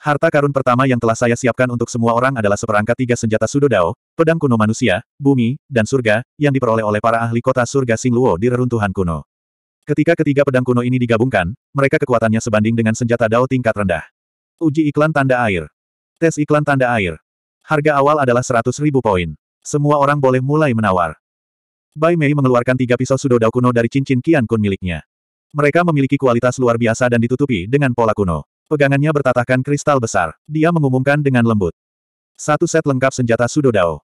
Harta karun pertama yang telah saya siapkan untuk semua orang adalah seperangkat tiga senjata Sudodao, pedang kuno manusia, bumi, dan surga, yang diperoleh oleh para ahli kota surga Singluo di reruntuhan kuno. Ketika ketiga pedang kuno ini digabungkan, mereka kekuatannya sebanding dengan senjata Dao tingkat rendah. Uji iklan tanda air. Tes iklan tanda air. Harga awal adalah 100 ribu poin. Semua orang boleh mulai menawar. Bai Mei mengeluarkan tiga pisau Sudodao kuno dari cincin Kian Kun miliknya. Mereka memiliki kualitas luar biasa dan ditutupi dengan pola kuno. Pegangannya bertatahkan kristal besar. Dia mengumumkan dengan lembut. Satu set lengkap senjata Sudodao.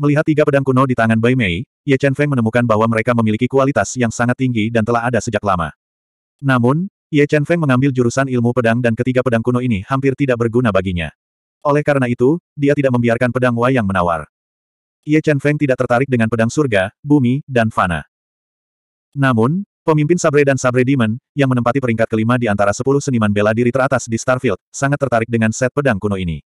Melihat tiga pedang kuno di tangan Bai Mei, Ye Chen Feng menemukan bahwa mereka memiliki kualitas yang sangat tinggi dan telah ada sejak lama. Namun, Ye Chen Feng mengambil jurusan ilmu pedang dan ketiga pedang kuno ini hampir tidak berguna baginya. Oleh karena itu, dia tidak membiarkan pedang wayang menawar. Ye Chen Feng tidak tertarik dengan pedang surga, bumi, dan fana. Namun, Pemimpin Sabre dan Sabre Demon, yang menempati peringkat kelima di antara sepuluh seniman bela diri teratas di Starfield, sangat tertarik dengan set pedang kuno ini.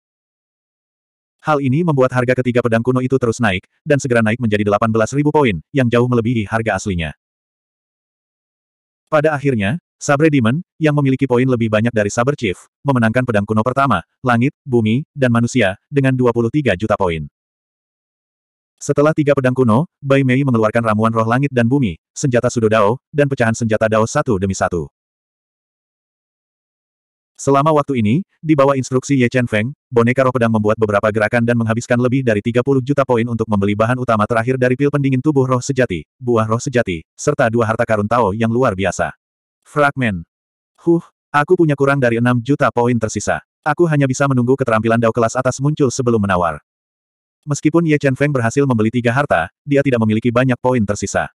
Hal ini membuat harga ketiga pedang kuno itu terus naik, dan segera naik menjadi 18.000 poin, yang jauh melebihi harga aslinya. Pada akhirnya, Sabre Demon, yang memiliki poin lebih banyak dari Saber Chief, memenangkan pedang kuno pertama, Langit, Bumi, dan Manusia, dengan 23 juta poin. Setelah tiga pedang kuno, Bai Mei mengeluarkan ramuan roh langit dan bumi, senjata dao, dan pecahan senjata Dao satu demi satu. Selama waktu ini, di bawah instruksi Ye Chen Feng, boneka roh pedang membuat beberapa gerakan dan menghabiskan lebih dari 30 juta poin untuk membeli bahan utama terakhir dari pil pendingin tubuh roh sejati, buah roh sejati, serta dua harta karun Tao yang luar biasa. Fragmen. Huh, aku punya kurang dari 6 juta poin tersisa. Aku hanya bisa menunggu keterampilan Dao kelas atas muncul sebelum menawar. Meskipun Ye Chen Feng berhasil membeli tiga harta, dia tidak memiliki banyak poin tersisa.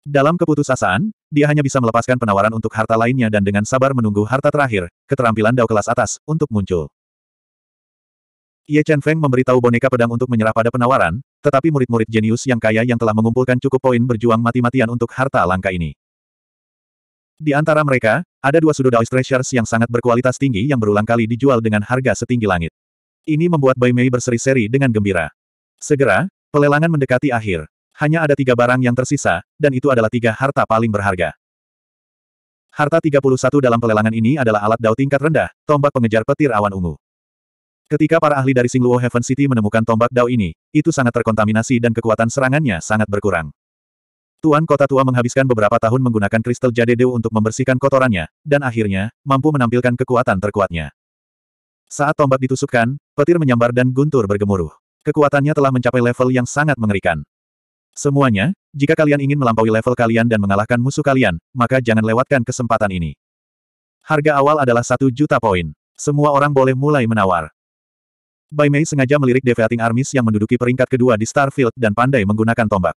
Dalam keputusasaan, dia hanya bisa melepaskan penawaran untuk harta lainnya dan dengan sabar menunggu harta terakhir, keterampilan dao kelas atas, untuk muncul. Ye Chen Feng memberitahu boneka pedang untuk menyerah pada penawaran, tetapi murid-murid jenius yang kaya yang telah mengumpulkan cukup poin berjuang mati-matian untuk harta langka ini. Di antara mereka, ada dua sudut Daoist Treasures yang sangat berkualitas tinggi yang berulang kali dijual dengan harga setinggi langit. Ini membuat Bai Mei berseri-seri dengan gembira. Segera, pelelangan mendekati akhir. Hanya ada tiga barang yang tersisa, dan itu adalah tiga harta paling berharga. Harta 31 dalam pelelangan ini adalah alat dao tingkat rendah, tombak pengejar petir awan ungu. Ketika para ahli dari Singluo Heaven City menemukan tombak dao ini, itu sangat terkontaminasi dan kekuatan serangannya sangat berkurang. Tuan Kota Tua menghabiskan beberapa tahun menggunakan kristal jade dew untuk membersihkan kotorannya, dan akhirnya, mampu menampilkan kekuatan terkuatnya. Saat tombak ditusukkan, petir menyambar dan guntur bergemuruh. Kekuatannya telah mencapai level yang sangat mengerikan. Semuanya, jika kalian ingin melampaui level kalian dan mengalahkan musuh kalian, maka jangan lewatkan kesempatan ini. Harga awal adalah satu juta poin. Semua orang boleh mulai menawar. Bai Mei sengaja melirik Deviating Armies yang menduduki peringkat kedua di Starfield dan pandai menggunakan tombak.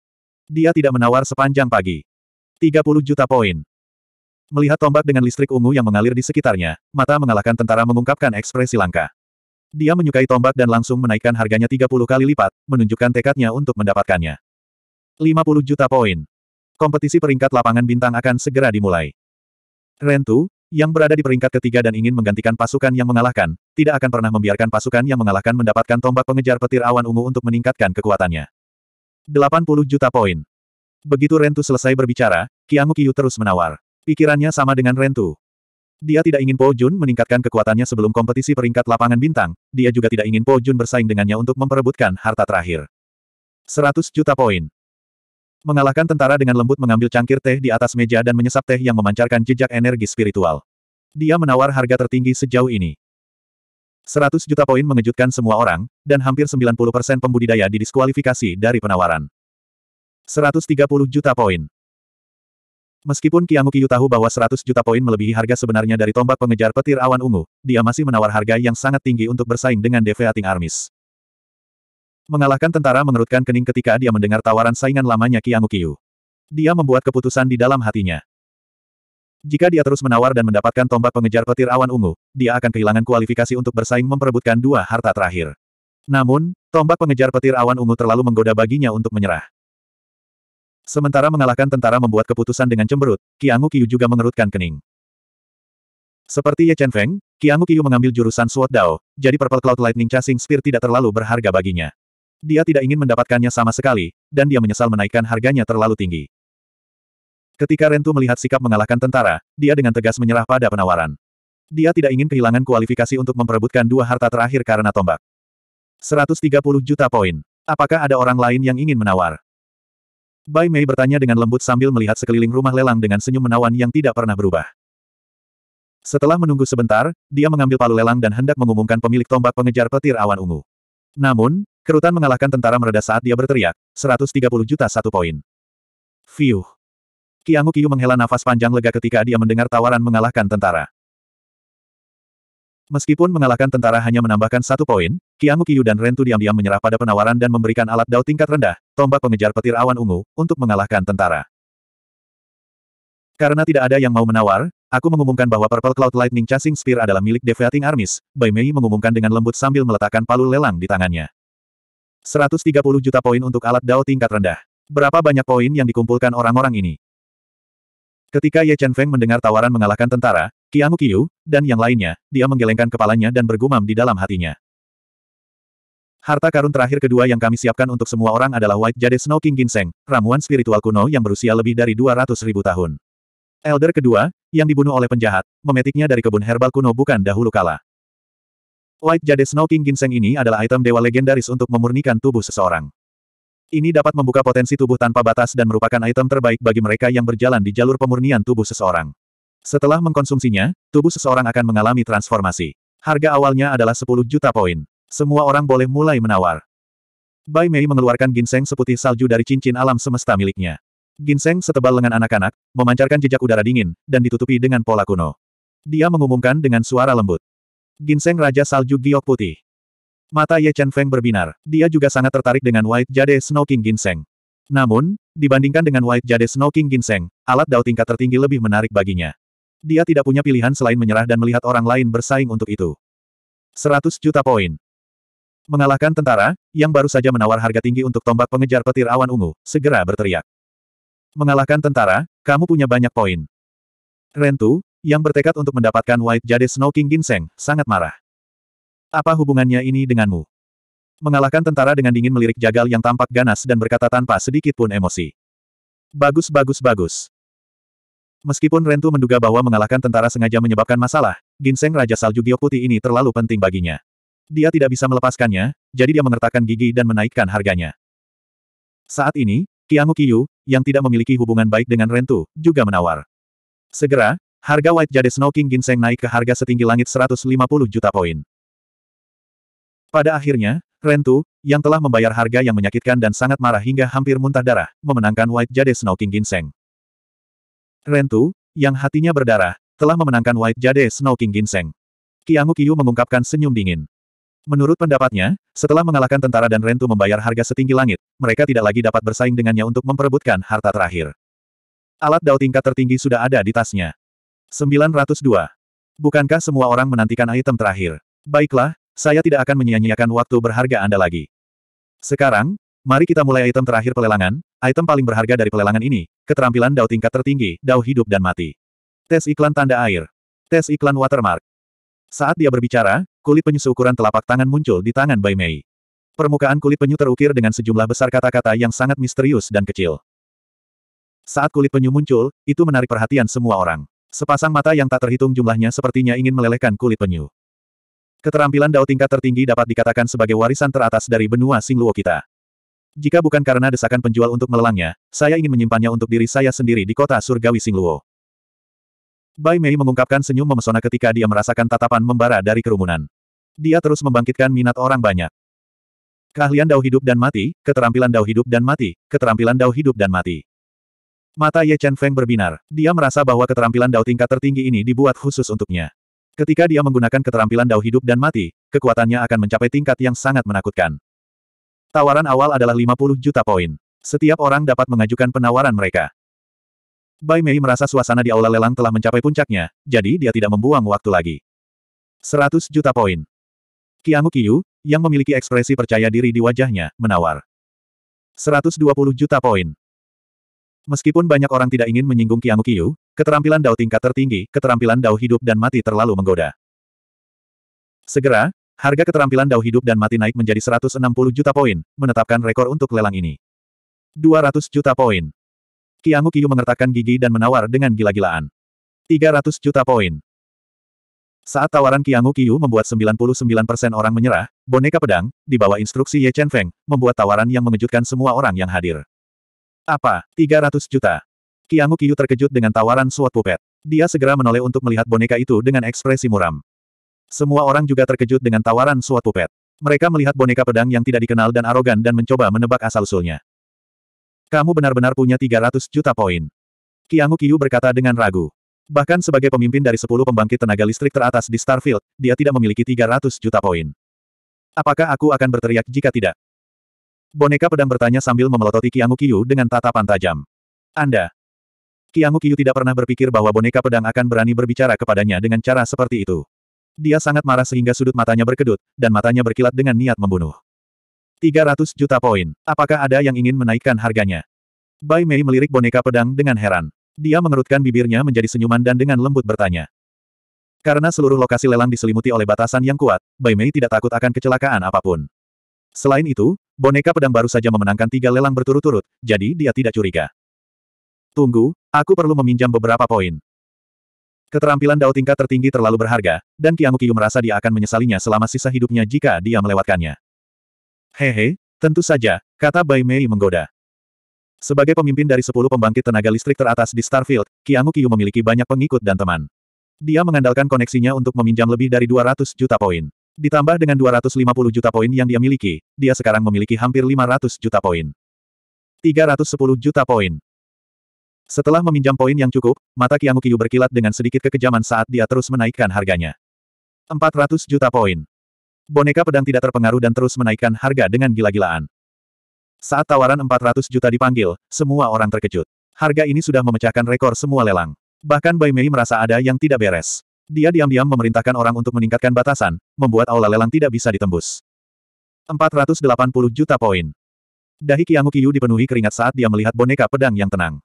Dia tidak menawar sepanjang pagi. 30 juta poin. Melihat tombak dengan listrik ungu yang mengalir di sekitarnya, mata mengalahkan tentara mengungkapkan ekspresi langka. Dia menyukai tombak dan langsung menaikkan harganya 30 kali lipat, menunjukkan tekadnya untuk mendapatkannya. 50 juta poin. Kompetisi peringkat lapangan bintang akan segera dimulai. Rentu, yang berada di peringkat ketiga dan ingin menggantikan pasukan yang mengalahkan, tidak akan pernah membiarkan pasukan yang mengalahkan mendapatkan tombak pengejar petir awan ungu untuk meningkatkan kekuatannya. 80 juta poin. Begitu Rentu selesai berbicara, Kiangu Kiyu terus menawar. Pikirannya sama dengan Rentu. Dia tidak ingin Po Jun meningkatkan kekuatannya sebelum kompetisi peringkat lapangan bintang, dia juga tidak ingin Po Jun bersaing dengannya untuk memperebutkan harta terakhir. 100 juta poin. Mengalahkan tentara dengan lembut mengambil cangkir teh di atas meja dan menyesap teh yang memancarkan jejak energi spiritual. Dia menawar harga tertinggi sejauh ini. 100 juta poin mengejutkan semua orang, dan hampir 90% pembudidaya didiskualifikasi dari penawaran. 130 juta poin. Meskipun Kiyu tahu bahwa 100 juta poin melebihi harga sebenarnya dari tombak pengejar petir awan ungu, dia masih menawar harga yang sangat tinggi untuk bersaing dengan Ting Armis. Mengalahkan tentara mengerutkan kening ketika dia mendengar tawaran saingan lamanya Kiyu. Dia membuat keputusan di dalam hatinya. Jika dia terus menawar dan mendapatkan tombak pengejar petir awan ungu, dia akan kehilangan kualifikasi untuk bersaing memperebutkan dua harta terakhir. Namun, tombak pengejar petir awan ungu terlalu menggoda baginya untuk menyerah. Sementara mengalahkan tentara membuat keputusan dengan cemberut, Qiangu Qiyu juga mengerutkan kening. Seperti Ye Chen Feng, Qiangu Qiyu mengambil jurusan Sword Dao, jadi Purple Cloud Lightning Chasing Spear tidak terlalu berharga baginya. Dia tidak ingin mendapatkannya sama sekali, dan dia menyesal menaikkan harganya terlalu tinggi. Ketika Rentu melihat sikap mengalahkan tentara, dia dengan tegas menyerah pada penawaran. Dia tidak ingin kehilangan kualifikasi untuk memperebutkan dua harta terakhir karena tombak. 130 juta poin. Apakah ada orang lain yang ingin menawar? Bai Mei bertanya dengan lembut sambil melihat sekeliling rumah lelang dengan senyum menawan yang tidak pernah berubah. Setelah menunggu sebentar, dia mengambil palu lelang dan hendak mengumumkan pemilik tombak pengejar petir awan ungu. Namun, kerutan mengalahkan tentara mereda saat dia berteriak, 130 juta satu poin. Fiuh. Kiangu Kiyu menghela nafas panjang lega ketika dia mendengar tawaran mengalahkan tentara. Meskipun mengalahkan tentara hanya menambahkan satu poin, Kiangu Kiyu dan Rentu diam-diam menyerah pada penawaran dan memberikan alat dao tingkat rendah, tombak pengejar petir awan ungu, untuk mengalahkan tentara. Karena tidak ada yang mau menawar, aku mengumumkan bahwa Purple Cloud Lightning Chasing Spear adalah milik Deviating Armies. Bai Mei mengumumkan dengan lembut sambil meletakkan palu lelang di tangannya. 130 juta poin untuk alat dao tingkat rendah. Berapa banyak poin yang dikumpulkan orang-orang ini? Ketika Ye Chen Feng mendengar tawaran mengalahkan tentara, Qiang Kiyu, dan yang lainnya, dia menggelengkan kepalanya dan bergumam di dalam hatinya. Harta karun terakhir kedua yang kami siapkan untuk semua orang adalah White Jade Snow King Ginseng, ramuan spiritual kuno yang berusia lebih dari 200 ribu tahun. Elder kedua, yang dibunuh oleh penjahat, memetiknya dari kebun herbal kuno bukan dahulu kala. White Jade Snow King Ginseng ini adalah item dewa legendaris untuk memurnikan tubuh seseorang. Ini dapat membuka potensi tubuh tanpa batas dan merupakan item terbaik bagi mereka yang berjalan di jalur pemurnian tubuh seseorang. Setelah mengkonsumsinya, tubuh seseorang akan mengalami transformasi. Harga awalnya adalah 10 juta poin. Semua orang boleh mulai menawar. Bai Mei mengeluarkan ginseng seputih salju dari cincin alam semesta miliknya. Ginseng setebal lengan anak-anak, memancarkan jejak udara dingin, dan ditutupi dengan pola kuno. Dia mengumumkan dengan suara lembut. Ginseng Raja Salju Giok Putih. Mata Ye Chen Feng berbinar. Dia juga sangat tertarik dengan White Jade Snow King Ginseng. Namun, dibandingkan dengan White Jade Snow King Ginseng, alat dao tingkat tertinggi lebih menarik baginya. Dia tidak punya pilihan selain menyerah dan melihat orang lain bersaing untuk itu. 100 juta poin. Mengalahkan tentara, yang baru saja menawar harga tinggi untuk tombak pengejar petir awan ungu, segera berteriak. Mengalahkan tentara, kamu punya banyak poin. Rentu, yang bertekad untuk mendapatkan White Jade Snow King Ginseng, sangat marah. Apa hubungannya ini denganmu? Mengalahkan tentara dengan dingin melirik jagal yang tampak ganas dan berkata tanpa sedikit pun emosi. Bagus bagus bagus. Meskipun Rentu menduga bahwa mengalahkan tentara sengaja menyebabkan masalah, ginseng Raja Salju Giok Putih ini terlalu penting baginya. Dia tidak bisa melepaskannya, jadi dia mengertakkan gigi dan menaikkan harganya. Saat ini, Kiangu Kiyu, yang tidak memiliki hubungan baik dengan Rentu, juga menawar. Segera, harga White Jade Snow King Ginseng naik ke harga setinggi langit 150 juta poin. Pada akhirnya, Rentu, yang telah membayar harga yang menyakitkan dan sangat marah hingga hampir muntah darah, memenangkan White Jade Snow King Ginseng. Rentu, yang hatinya berdarah, telah memenangkan White Jade Snow King Ginseng. Kiangu Kiyu mengungkapkan senyum dingin. Menurut pendapatnya, setelah mengalahkan tentara dan Rentu membayar harga setinggi langit, mereka tidak lagi dapat bersaing dengannya untuk memperebutkan harta terakhir. Alat dao tingkat tertinggi sudah ada di tasnya. 902. Bukankah semua orang menantikan item terakhir? Baiklah, saya tidak akan menyia-nyiakan waktu berharga Anda lagi. Sekarang, Mari kita mulai item terakhir pelelangan, item paling berharga dari pelelangan ini, keterampilan Dao tingkat tertinggi, Dao hidup dan mati. Tes iklan tanda air. Tes iklan watermark. Saat dia berbicara, kulit penyu seukuran telapak tangan muncul di tangan Bai Mei. Permukaan kulit penyu terukir dengan sejumlah besar kata-kata yang sangat misterius dan kecil. Saat kulit penyu muncul, itu menarik perhatian semua orang. Sepasang mata yang tak terhitung jumlahnya sepertinya ingin melelehkan kulit penyu. Keterampilan Dao tingkat tertinggi dapat dikatakan sebagai warisan teratas dari benua Singluo kita. Jika bukan karena desakan penjual untuk melelangnya, saya ingin menyimpannya untuk diri saya sendiri di kota surgawi Singluo. Bai Mei mengungkapkan senyum memesona ketika dia merasakan tatapan membara dari kerumunan. Dia terus membangkitkan minat orang banyak. Keahlian dao hidup dan mati, keterampilan dao hidup dan mati, keterampilan dao hidup dan mati. Mata Ye Chen Feng berbinar. Dia merasa bahwa keterampilan dao tingkat tertinggi ini dibuat khusus untuknya. Ketika dia menggunakan keterampilan dao hidup dan mati, kekuatannya akan mencapai tingkat yang sangat menakutkan. Tawaran awal adalah 50 juta poin. Setiap orang dapat mengajukan penawaran mereka. Bai Mei merasa suasana di aula lelang telah mencapai puncaknya, jadi dia tidak membuang waktu lagi. 100 juta poin. Kiangu Yu, yang memiliki ekspresi percaya diri di wajahnya, menawar. 120 juta poin. Meskipun banyak orang tidak ingin menyinggung Kiangu Yu, keterampilan Dao tingkat tertinggi, keterampilan Dao hidup dan mati terlalu menggoda. Segera, Harga keterampilan Dao hidup dan mati naik menjadi 160 juta poin, menetapkan rekor untuk lelang ini. 200 juta poin. Kiangu Kiyu mengertakkan gigi dan menawar dengan gila-gilaan. 300 juta poin. Saat tawaran Kiangu Kiyu membuat 99% orang menyerah, boneka pedang, di bawah instruksi Ye Chen Feng, membuat tawaran yang mengejutkan semua orang yang hadir. Apa? 300 juta. Kiangu Kiyu terkejut dengan tawaran suat pupet. Dia segera menoleh untuk melihat boneka itu dengan ekspresi muram. Semua orang juga terkejut dengan tawaran suatu pet. Mereka melihat boneka pedang yang tidak dikenal dan arogan dan mencoba menebak asal-usulnya. Kamu benar-benar punya 300 juta poin. Kiangu Kiyu berkata dengan ragu. Bahkan sebagai pemimpin dari 10 pembangkit tenaga listrik teratas di Starfield, dia tidak memiliki 300 juta poin. Apakah aku akan berteriak jika tidak? Boneka pedang bertanya sambil memelototi Kiangu Kiyu dengan tatapan tajam. Anda. Kiangu Kiyu tidak pernah berpikir bahwa boneka pedang akan berani berbicara kepadanya dengan cara seperti itu. Dia sangat marah sehingga sudut matanya berkedut, dan matanya berkilat dengan niat membunuh. 300 juta poin. Apakah ada yang ingin menaikkan harganya? Bai Mei melirik boneka pedang dengan heran. Dia mengerutkan bibirnya menjadi senyuman dan dengan lembut bertanya. Karena seluruh lokasi lelang diselimuti oleh batasan yang kuat, Bai Mei tidak takut akan kecelakaan apapun. Selain itu, boneka pedang baru saja memenangkan tiga lelang berturut-turut, jadi dia tidak curiga. Tunggu, aku perlu meminjam beberapa poin. Keterampilan Dao tingkat tertinggi terlalu berharga, dan Qiang Qiu merasa dia akan menyesalinya selama sisa hidupnya jika dia melewatkannya. Hehe, tentu saja, kata Bai Mei menggoda. Sebagai pemimpin dari sepuluh pembangkit tenaga listrik teratas di Starfield, Qiang Qiu memiliki banyak pengikut dan teman. Dia mengandalkan koneksinya untuk meminjam lebih dari 200 juta poin. Ditambah dengan 250 juta poin yang dia miliki, dia sekarang memiliki hampir 500 juta poin. 310 juta poin. Setelah meminjam poin yang cukup, mata Kiyu berkilat dengan sedikit kekejaman saat dia terus menaikkan harganya. 400 juta poin. Boneka pedang tidak terpengaruh dan terus menaikkan harga dengan gila-gilaan. Saat tawaran 400 juta dipanggil, semua orang terkejut. Harga ini sudah memecahkan rekor semua lelang. Bahkan Bai Mei merasa ada yang tidak beres. Dia diam-diam memerintahkan orang untuk meningkatkan batasan, membuat aula lelang tidak bisa ditembus. 480 juta poin. Dahi Kiyu dipenuhi keringat saat dia melihat boneka pedang yang tenang.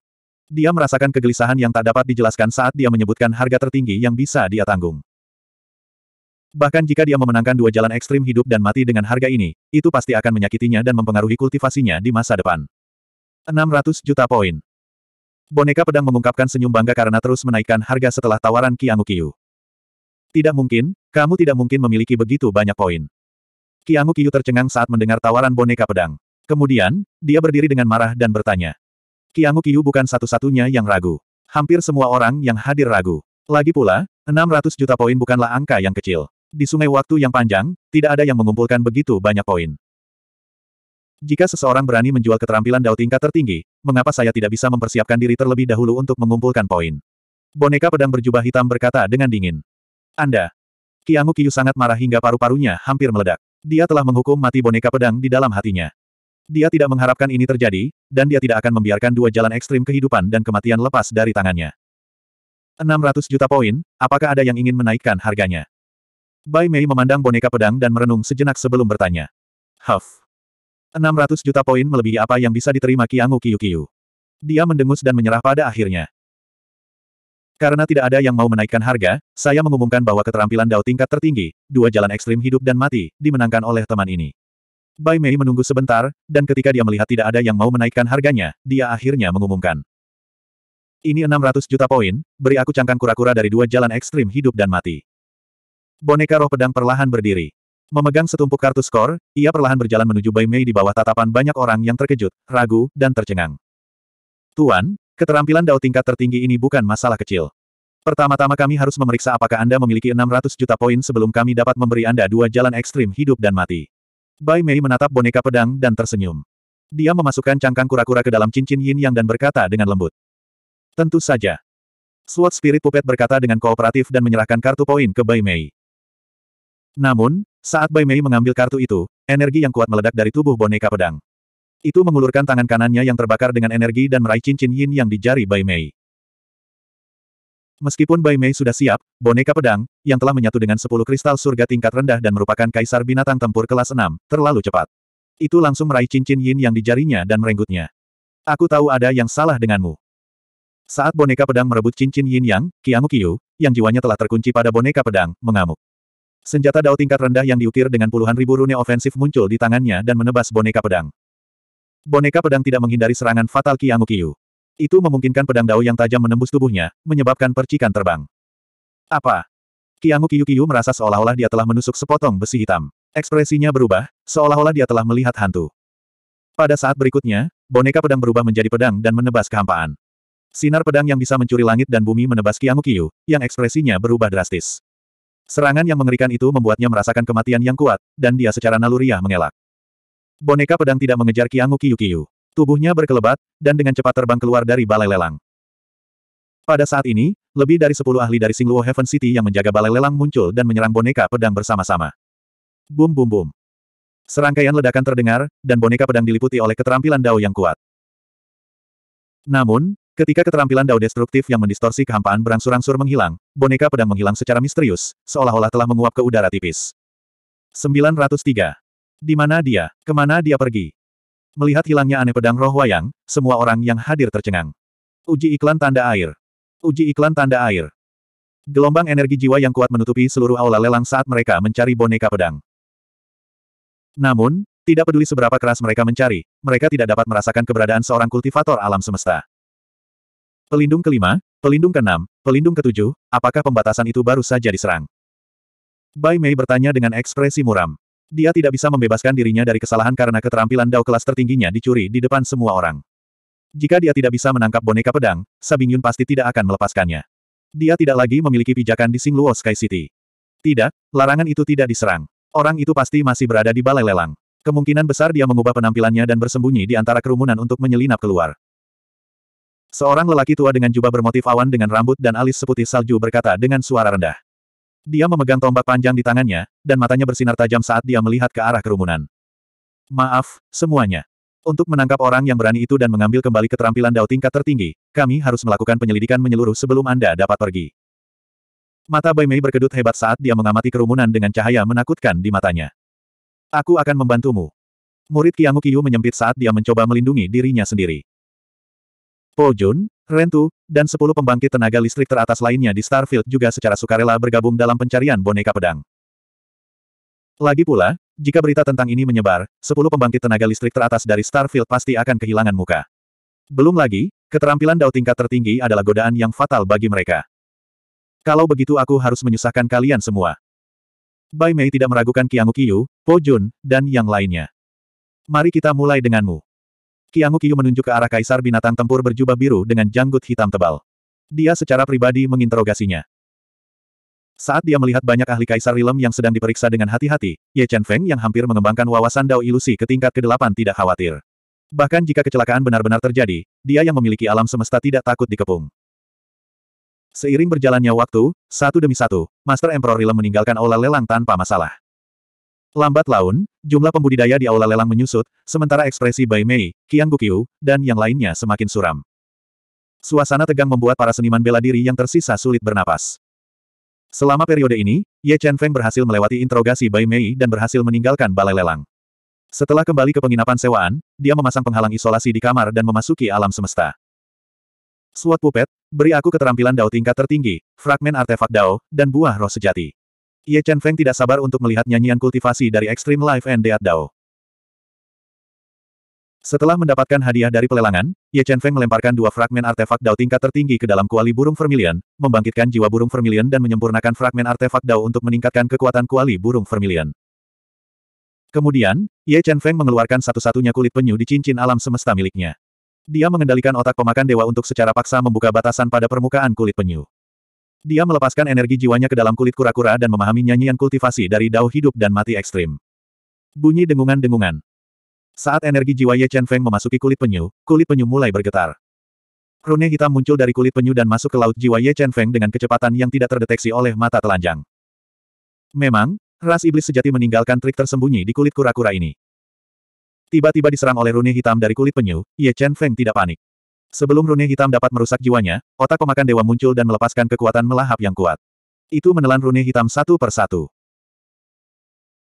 Dia merasakan kegelisahan yang tak dapat dijelaskan saat dia menyebutkan harga tertinggi yang bisa dia tanggung. Bahkan jika dia memenangkan dua jalan ekstrim hidup dan mati dengan harga ini, itu pasti akan menyakitinya dan mempengaruhi kultivasinya di masa depan. 600 juta poin. Boneka pedang mengungkapkan senyum bangga karena terus menaikkan harga setelah tawaran Kiangu Kiyu. Tidak mungkin, kamu tidak mungkin memiliki begitu banyak poin. Kiangu Kiyu tercengang saat mendengar tawaran boneka pedang. Kemudian, dia berdiri dengan marah dan bertanya. Kiangu Kiyu bukan satu-satunya yang ragu. Hampir semua orang yang hadir ragu. Lagi pula, 600 juta poin bukanlah angka yang kecil. Di sungai waktu yang panjang, tidak ada yang mengumpulkan begitu banyak poin. Jika seseorang berani menjual keterampilan dao tingkat tertinggi, mengapa saya tidak bisa mempersiapkan diri terlebih dahulu untuk mengumpulkan poin? Boneka pedang berjubah hitam berkata dengan dingin. Anda. Kiangu Kiyu sangat marah hingga paru-parunya hampir meledak. Dia telah menghukum mati boneka pedang di dalam hatinya. Dia tidak mengharapkan ini terjadi, dan dia tidak akan membiarkan dua jalan ekstrim kehidupan dan kematian lepas dari tangannya. 600 juta poin, apakah ada yang ingin menaikkan harganya? Bai Mei memandang boneka pedang dan merenung sejenak sebelum bertanya. Huff. 600 juta poin melebihi apa yang bisa diterima Kiangu Kiyu Kiyu. Dia mendengus dan menyerah pada akhirnya. Karena tidak ada yang mau menaikkan harga, saya mengumumkan bahwa keterampilan Dao tingkat tertinggi, dua jalan ekstrim hidup dan mati, dimenangkan oleh teman ini. Bai Mei menunggu sebentar, dan ketika dia melihat tidak ada yang mau menaikkan harganya, dia akhirnya mengumumkan. Ini 600 juta poin, beri aku cangkang kura-kura dari dua jalan ekstrim hidup dan mati. Boneka roh pedang perlahan berdiri. Memegang setumpuk kartu skor, ia perlahan berjalan menuju Bai Mei di bawah tatapan banyak orang yang terkejut, ragu, dan tercengang. Tuan, keterampilan dao tingkat tertinggi ini bukan masalah kecil. Pertama-tama kami harus memeriksa apakah Anda memiliki 600 juta poin sebelum kami dapat memberi Anda dua jalan ekstrim hidup dan mati. Bai Mei menatap boneka pedang dan tersenyum. Dia memasukkan cangkang kura-kura ke dalam cincin yin yang dan berkata dengan lembut. Tentu saja. Sword Spirit Puppet berkata dengan kooperatif dan menyerahkan kartu poin ke Bai Mei. Namun, saat Bai Mei mengambil kartu itu, energi yang kuat meledak dari tubuh boneka pedang. Itu mengulurkan tangan kanannya yang terbakar dengan energi dan meraih cincin yin yang di jari Bai Mei. Meskipun Bai Mei sudah siap, boneka pedang, yang telah menyatu dengan sepuluh kristal surga tingkat rendah dan merupakan kaisar binatang tempur kelas 6, terlalu cepat. Itu langsung meraih cincin yin yang di jarinya dan merenggutnya. Aku tahu ada yang salah denganmu. Saat boneka pedang merebut cincin yin yang, Kiamu Kiyu, yang jiwanya telah terkunci pada boneka pedang, mengamuk. Senjata dao tingkat rendah yang diukir dengan puluhan ribu rune ofensif muncul di tangannya dan menebas boneka pedang. Boneka pedang tidak menghindari serangan fatal Kiamu Kiyu. Itu memungkinkan pedang dao yang tajam menembus tubuhnya, menyebabkan percikan terbang. Apa? Kiangu Kiyu Kiyu merasa seolah-olah dia telah menusuk sepotong besi hitam. Ekspresinya berubah, seolah-olah dia telah melihat hantu. Pada saat berikutnya, boneka pedang berubah menjadi pedang dan menebas kehampaan. Sinar pedang yang bisa mencuri langit dan bumi menebas Kiangu Kiyu, yang ekspresinya berubah drastis. Serangan yang mengerikan itu membuatnya merasakan kematian yang kuat, dan dia secara naluriah mengelak. Boneka pedang tidak mengejar Kiangu Kiyu Kiyu. Tubuhnya berkelebat, dan dengan cepat terbang keluar dari balai lelang. Pada saat ini, lebih dari sepuluh ahli dari Singluo Heaven City yang menjaga balai lelang muncul dan menyerang boneka pedang bersama-sama. Bum bum bum. Serangkaian ledakan terdengar, dan boneka pedang diliputi oleh keterampilan Dao yang kuat. Namun, ketika keterampilan Dao destruktif yang mendistorsi kehampaan berangsur-angsur menghilang, boneka pedang menghilang secara misterius, seolah-olah telah menguap ke udara tipis. 903. Di mana dia? Kemana dia pergi? Melihat hilangnya aneh pedang roh wayang, semua orang yang hadir tercengang. Uji iklan tanda air. Uji iklan tanda air. Gelombang energi jiwa yang kuat menutupi seluruh aula lelang saat mereka mencari boneka pedang. Namun, tidak peduli seberapa keras mereka mencari, mereka tidak dapat merasakan keberadaan seorang kultivator alam semesta. Pelindung kelima, pelindung keenam, pelindung ketujuh, apakah pembatasan itu baru saja diserang? Bai Mei bertanya dengan ekspresi muram. Dia tidak bisa membebaskan dirinya dari kesalahan karena keterampilan dao kelas tertingginya dicuri di depan semua orang. Jika dia tidak bisa menangkap boneka pedang, Sabing Yun pasti tidak akan melepaskannya. Dia tidak lagi memiliki pijakan di Singluo Sky City. Tidak, larangan itu tidak diserang. Orang itu pasti masih berada di balai lelang. Kemungkinan besar dia mengubah penampilannya dan bersembunyi di antara kerumunan untuk menyelinap keluar. Seorang lelaki tua dengan jubah bermotif awan dengan rambut dan alis seputih salju berkata dengan suara rendah. Dia memegang tombak panjang di tangannya, dan matanya bersinar tajam saat dia melihat ke arah kerumunan. Maaf, semuanya. Untuk menangkap orang yang berani itu dan mengambil kembali keterampilan Dao tingkat tertinggi, kami harus melakukan penyelidikan menyeluruh sebelum Anda dapat pergi. Mata Bai Mei berkedut hebat saat dia mengamati kerumunan dengan cahaya menakutkan di matanya. Aku akan membantumu. Murid Kiyangu Kiyu menyempit saat dia mencoba melindungi dirinya sendiri. Po Jun, Rentu, dan sepuluh pembangkit tenaga listrik teratas lainnya di Starfield juga secara sukarela bergabung dalam pencarian boneka pedang. Lagi pula, jika berita tentang ini menyebar, sepuluh pembangkit tenaga listrik teratas dari Starfield pasti akan kehilangan muka. Belum lagi, keterampilan Dao tingkat tertinggi adalah godaan yang fatal bagi mereka. Kalau begitu aku harus menyusahkan kalian semua. Bai Mei tidak meragukan Qiangu Qiyu, Po Jun, dan yang lainnya. Mari kita mulai denganmu. Qiang Kiyu menunjuk ke arah kaisar binatang tempur berjubah biru dengan janggut hitam tebal. Dia secara pribadi menginterogasinya. Saat dia melihat banyak ahli kaisar Rilem yang sedang diperiksa dengan hati-hati, Ye Chen Feng yang hampir mengembangkan wawasan Dao ilusi ke tingkat ke-8 tidak khawatir. Bahkan jika kecelakaan benar-benar terjadi, dia yang memiliki alam semesta tidak takut dikepung. Seiring berjalannya waktu, satu demi satu, Master Emperor Rilem meninggalkan aula lelang tanpa masalah. Lambat laun, jumlah pembudidaya di aula lelang menyusut, sementara ekspresi Bai Mei, Qiang Gukiu, dan yang lainnya semakin suram. Suasana tegang membuat para seniman bela diri yang tersisa sulit bernapas. Selama periode ini, Ye Chen Feng berhasil melewati interogasi Bai Mei dan berhasil meninggalkan balai lelang. Setelah kembali ke penginapan sewaan, dia memasang penghalang isolasi di kamar dan memasuki alam semesta. Suat Pupet, beri aku keterampilan Dao tingkat tertinggi, fragmen artefak Dao, dan buah roh sejati. Ye Chen Feng tidak sabar untuk melihat nyanyian kultivasi dari Extreme Life and Death Dao. Setelah mendapatkan hadiah dari pelelangan, Ye Chen Feng melemparkan dua fragmen artefak Dao tingkat tertinggi ke dalam kuali burung vermilion, membangkitkan jiwa burung vermilion dan menyempurnakan fragmen artefak Dao untuk meningkatkan kekuatan kuali burung vermilion. Kemudian, Ye Chen Feng mengeluarkan satu-satunya kulit penyu di cincin alam semesta miliknya. Dia mengendalikan otak pemakan dewa untuk secara paksa membuka batasan pada permukaan kulit penyu. Dia melepaskan energi jiwanya ke dalam kulit kura-kura dan memahami nyanyian kultivasi dari dao hidup dan mati ekstrim. Bunyi dengungan-dengungan. Saat energi jiwa Ye Chen Feng memasuki kulit penyu, kulit penyu mulai bergetar. Rune hitam muncul dari kulit penyu dan masuk ke laut jiwa Ye Chen Feng dengan kecepatan yang tidak terdeteksi oleh mata telanjang. Memang, ras iblis sejati meninggalkan trik tersembunyi di kulit kura-kura ini. Tiba-tiba diserang oleh rune hitam dari kulit penyu, Ye Chen Feng tidak panik. Sebelum rune hitam dapat merusak jiwanya, otak pemakan dewa muncul dan melepaskan kekuatan melahap yang kuat. Itu menelan rune hitam satu per satu.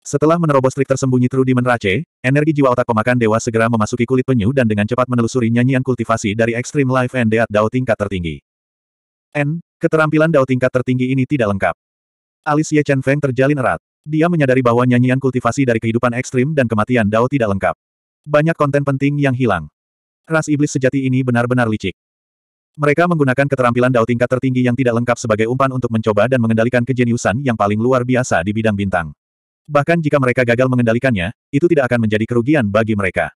Setelah menerobos trik tersembunyi Trudy Menrace, energi jiwa otak pemakan dewa segera memasuki kulit penyu dan dengan cepat menelusuri nyanyian kultivasi dari Extreme Life and Death Dao tingkat tertinggi. N. Keterampilan Dao tingkat tertinggi ini tidak lengkap. Alis Ye Chen Feng terjalin erat. Dia menyadari bahwa nyanyian kultivasi dari kehidupan ekstrim dan kematian Dao tidak lengkap. Banyak konten penting yang hilang. Ras iblis sejati ini benar-benar licik. Mereka menggunakan keterampilan dao tingkat tertinggi yang tidak lengkap sebagai umpan untuk mencoba dan mengendalikan kejeniusan yang paling luar biasa di bidang bintang. Bahkan jika mereka gagal mengendalikannya, itu tidak akan menjadi kerugian bagi mereka.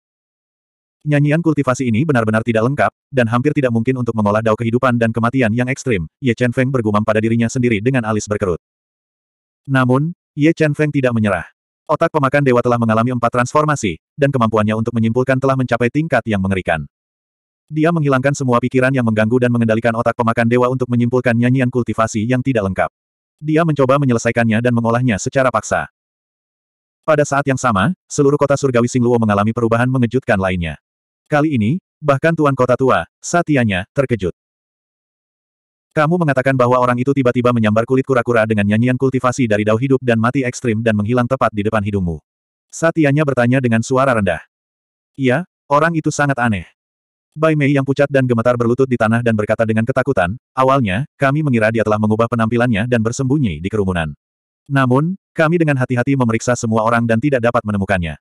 Nyanyian kultivasi ini benar-benar tidak lengkap, dan hampir tidak mungkin untuk mengolah dao kehidupan dan kematian yang ekstrim, Ye Chen Feng bergumam pada dirinya sendiri dengan alis berkerut. Namun, Ye Chen Feng tidak menyerah. Otak pemakan dewa telah mengalami empat transformasi, dan kemampuannya untuk menyimpulkan telah mencapai tingkat yang mengerikan. Dia menghilangkan semua pikiran yang mengganggu dan mengendalikan otak pemakan dewa untuk menyimpulkan nyanyian kultivasi yang tidak lengkap. Dia mencoba menyelesaikannya dan mengolahnya secara paksa. Pada saat yang sama, seluruh kota surgawi Singluo mengalami perubahan mengejutkan lainnya. Kali ini, bahkan Tuan Kota Tua, Satianya, terkejut. Kamu mengatakan bahwa orang itu tiba-tiba menyambar kulit kura-kura dengan nyanyian kultivasi dari dao hidup dan mati ekstrim dan menghilang tepat di depan hidungmu. Satianya bertanya dengan suara rendah. Iya, orang itu sangat aneh. Bai Mei yang pucat dan gemetar berlutut di tanah dan berkata dengan ketakutan, awalnya, kami mengira dia telah mengubah penampilannya dan bersembunyi di kerumunan. Namun, kami dengan hati-hati memeriksa semua orang dan tidak dapat menemukannya.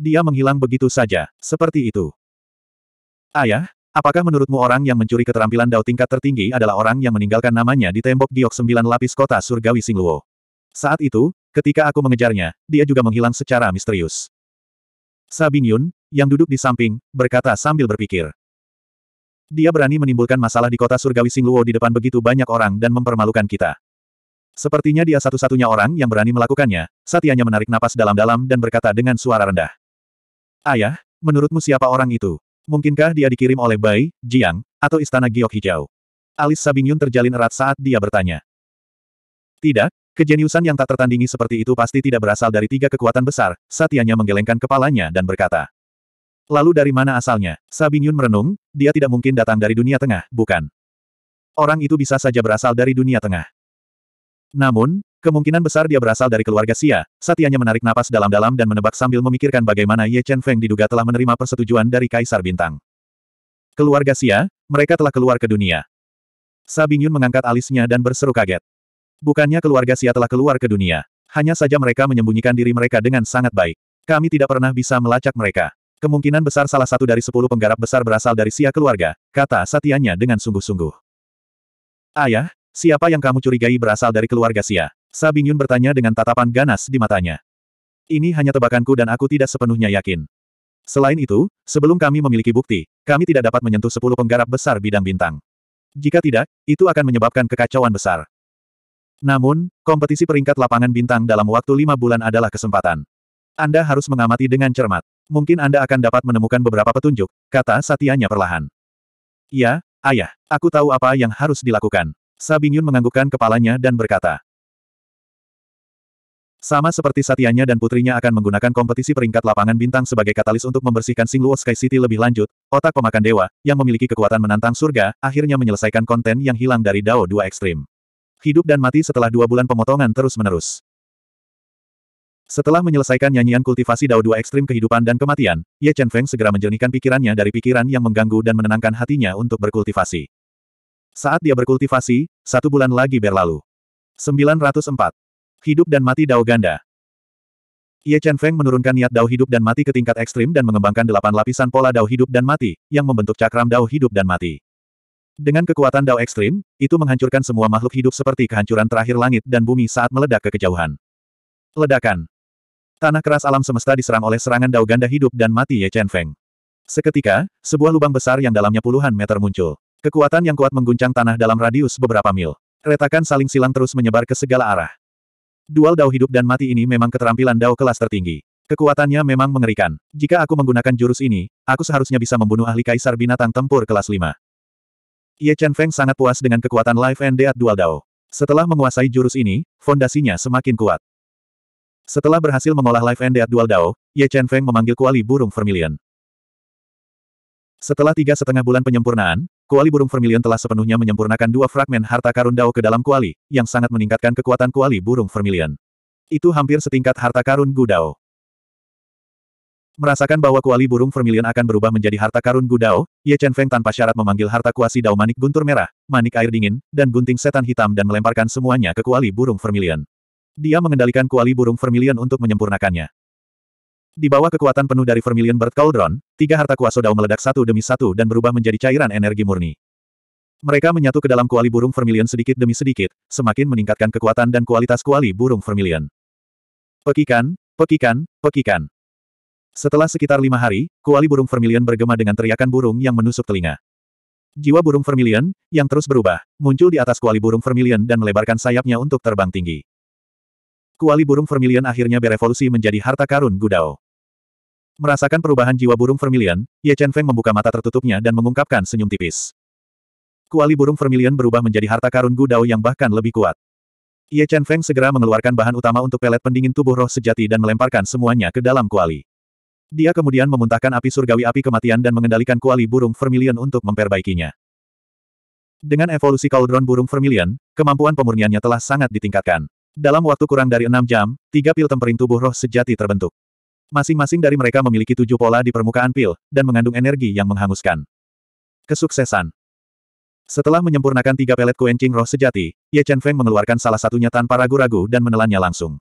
Dia menghilang begitu saja, seperti itu. Ayah, Apakah menurutmu orang yang mencuri keterampilan Dao tingkat tertinggi adalah orang yang meninggalkan namanya di tembok giok sembilan lapis kota surgawi Singluo? Saat itu, ketika aku mengejarnya, dia juga menghilang secara misterius. Sabing Yun, yang duduk di samping, berkata sambil berpikir. Dia berani menimbulkan masalah di kota surgawi Singluo di depan begitu banyak orang dan mempermalukan kita. Sepertinya dia satu-satunya orang yang berani melakukannya, Satianya menarik napas dalam-dalam dan berkata dengan suara rendah. Ayah, menurutmu siapa orang itu? Mungkinkah dia dikirim oleh Bai, Jiang, atau Istana Giok Hijau? Alis Sabinyun terjalin erat saat dia bertanya. Tidak, kejeniusan yang tak tertandingi seperti itu pasti tidak berasal dari tiga kekuatan besar, Satianya menggelengkan kepalanya dan berkata. Lalu dari mana asalnya? Sabinyun merenung, dia tidak mungkin datang dari dunia tengah, bukan? Orang itu bisa saja berasal dari dunia tengah. Namun, Kemungkinan besar dia berasal dari keluarga Xia, Satianya menarik napas dalam-dalam dan menebak sambil memikirkan bagaimana Ye Chen Feng diduga telah menerima persetujuan dari Kaisar Bintang. Keluarga Xia, mereka telah keluar ke dunia. Sabing Yun mengangkat alisnya dan berseru kaget. Bukannya keluarga Xia telah keluar ke dunia. Hanya saja mereka menyembunyikan diri mereka dengan sangat baik. Kami tidak pernah bisa melacak mereka. Kemungkinan besar salah satu dari sepuluh penggarap besar berasal dari Xia keluarga, kata Satianya dengan sungguh-sungguh. Ayah, siapa yang kamu curigai berasal dari keluarga Xia? Sabinyun bertanya dengan tatapan ganas di matanya. Ini hanya tebakanku dan aku tidak sepenuhnya yakin. Selain itu, sebelum kami memiliki bukti, kami tidak dapat menyentuh sepuluh penggarap besar bidang bintang. Jika tidak, itu akan menyebabkan kekacauan besar. Namun, kompetisi peringkat lapangan bintang dalam waktu lima bulan adalah kesempatan. Anda harus mengamati dengan cermat. Mungkin Anda akan dapat menemukan beberapa petunjuk, kata Satianya perlahan. Ya, ayah, aku tahu apa yang harus dilakukan. Sabinyun menganggukkan kepalanya dan berkata, sama seperti Satianya dan putrinya akan menggunakan kompetisi peringkat lapangan bintang sebagai katalis untuk membersihkan Singluo Sky City lebih lanjut, otak pemakan dewa, yang memiliki kekuatan menantang surga, akhirnya menyelesaikan konten yang hilang dari Dao dua Ekstrim. Hidup dan mati setelah dua bulan pemotongan terus-menerus. Setelah menyelesaikan nyanyian kultivasi Dao dua Ekstrim kehidupan dan kematian, Ye Chen Feng segera menjernihkan pikirannya dari pikiran yang mengganggu dan menenangkan hatinya untuk berkultivasi. Saat dia berkultivasi, satu bulan lagi berlalu. 904. Hidup dan mati Dao Ganda. Ye Chen Feng menurunkan niat Dao hidup dan mati ke tingkat ekstrim dan mengembangkan delapan lapisan pola Dao hidup dan mati, yang membentuk cakram Dao hidup dan mati. Dengan kekuatan Dao ekstrim, itu menghancurkan semua makhluk hidup seperti kehancuran terakhir langit dan bumi saat meledak ke kejauhan. Ledakan. Tanah keras alam semesta diserang oleh serangan Dao ganda hidup dan mati Ye Chen Feng. Seketika, sebuah lubang besar yang dalamnya puluhan meter muncul. Kekuatan yang kuat mengguncang tanah dalam radius beberapa mil. Retakan saling silang terus menyebar ke segala arah. Dual Dao hidup dan mati ini memang keterampilan Dao kelas tertinggi. Kekuatannya memang mengerikan. Jika aku menggunakan jurus ini, aku seharusnya bisa membunuh ahli kaisar binatang tempur kelas 5. Ye Chen Feng sangat puas dengan kekuatan Life and Death Dual Dao. Setelah menguasai jurus ini, fondasinya semakin kuat. Setelah berhasil mengolah Life and Death Dual Dao, Ye Chen Feng memanggil kuali burung vermilion. Setelah tiga setengah bulan penyempurnaan, Kuali burung vermilion telah sepenuhnya menyempurnakan dua fragmen harta karun Dao ke dalam kuali, yang sangat meningkatkan kekuatan kuali burung vermilion. Itu hampir setingkat harta karun Gu Dao. Merasakan bahwa kuali burung vermilion akan berubah menjadi harta karun Gu Dao, Ye Chen Feng tanpa syarat memanggil harta kuasi Dao manik guntur merah, manik air dingin, dan gunting setan hitam dan melemparkan semuanya ke kuali burung vermilion. Dia mengendalikan kuali burung vermilion untuk menyempurnakannya. Di bawah kekuatan penuh dari Vermilion Bird Cauldron, tiga harta kuasa dao meledak satu demi satu dan berubah menjadi cairan energi murni. Mereka menyatu ke dalam kuali burung Vermilion sedikit demi sedikit, semakin meningkatkan kekuatan dan kualitas kuali burung Vermilion. Pekikan, pekikan, pekikan. Setelah sekitar lima hari, kuali burung Vermilion bergema dengan teriakan burung yang menusuk telinga. Jiwa burung vermilion, yang terus berubah, muncul di atas kuali burung vermilion dan melebarkan sayapnya untuk terbang tinggi kuali burung vermilion akhirnya berevolusi menjadi harta karun Gudao. Merasakan perubahan jiwa burung vermilion, Ye Chen Feng membuka mata tertutupnya dan mengungkapkan senyum tipis. Kuali burung vermilion berubah menjadi harta karun Gudao yang bahkan lebih kuat. Ye Chen Feng segera mengeluarkan bahan utama untuk pelet pendingin tubuh roh sejati dan melemparkan semuanya ke dalam kuali. Dia kemudian memuntahkan api surgawi api kematian dan mengendalikan kuali burung vermilion untuk memperbaikinya. Dengan evolusi Cauldron burung vermilion, kemampuan pemurniannya telah sangat ditingkatkan. Dalam waktu kurang dari enam jam, tiga pil tempering tubuh roh sejati terbentuk. Masing-masing dari mereka memiliki tujuh pola di permukaan pil, dan mengandung energi yang menghanguskan. Kesuksesan Setelah menyempurnakan tiga pelet kuencing roh sejati, Ye Chen Feng mengeluarkan salah satunya tanpa ragu-ragu dan menelannya langsung.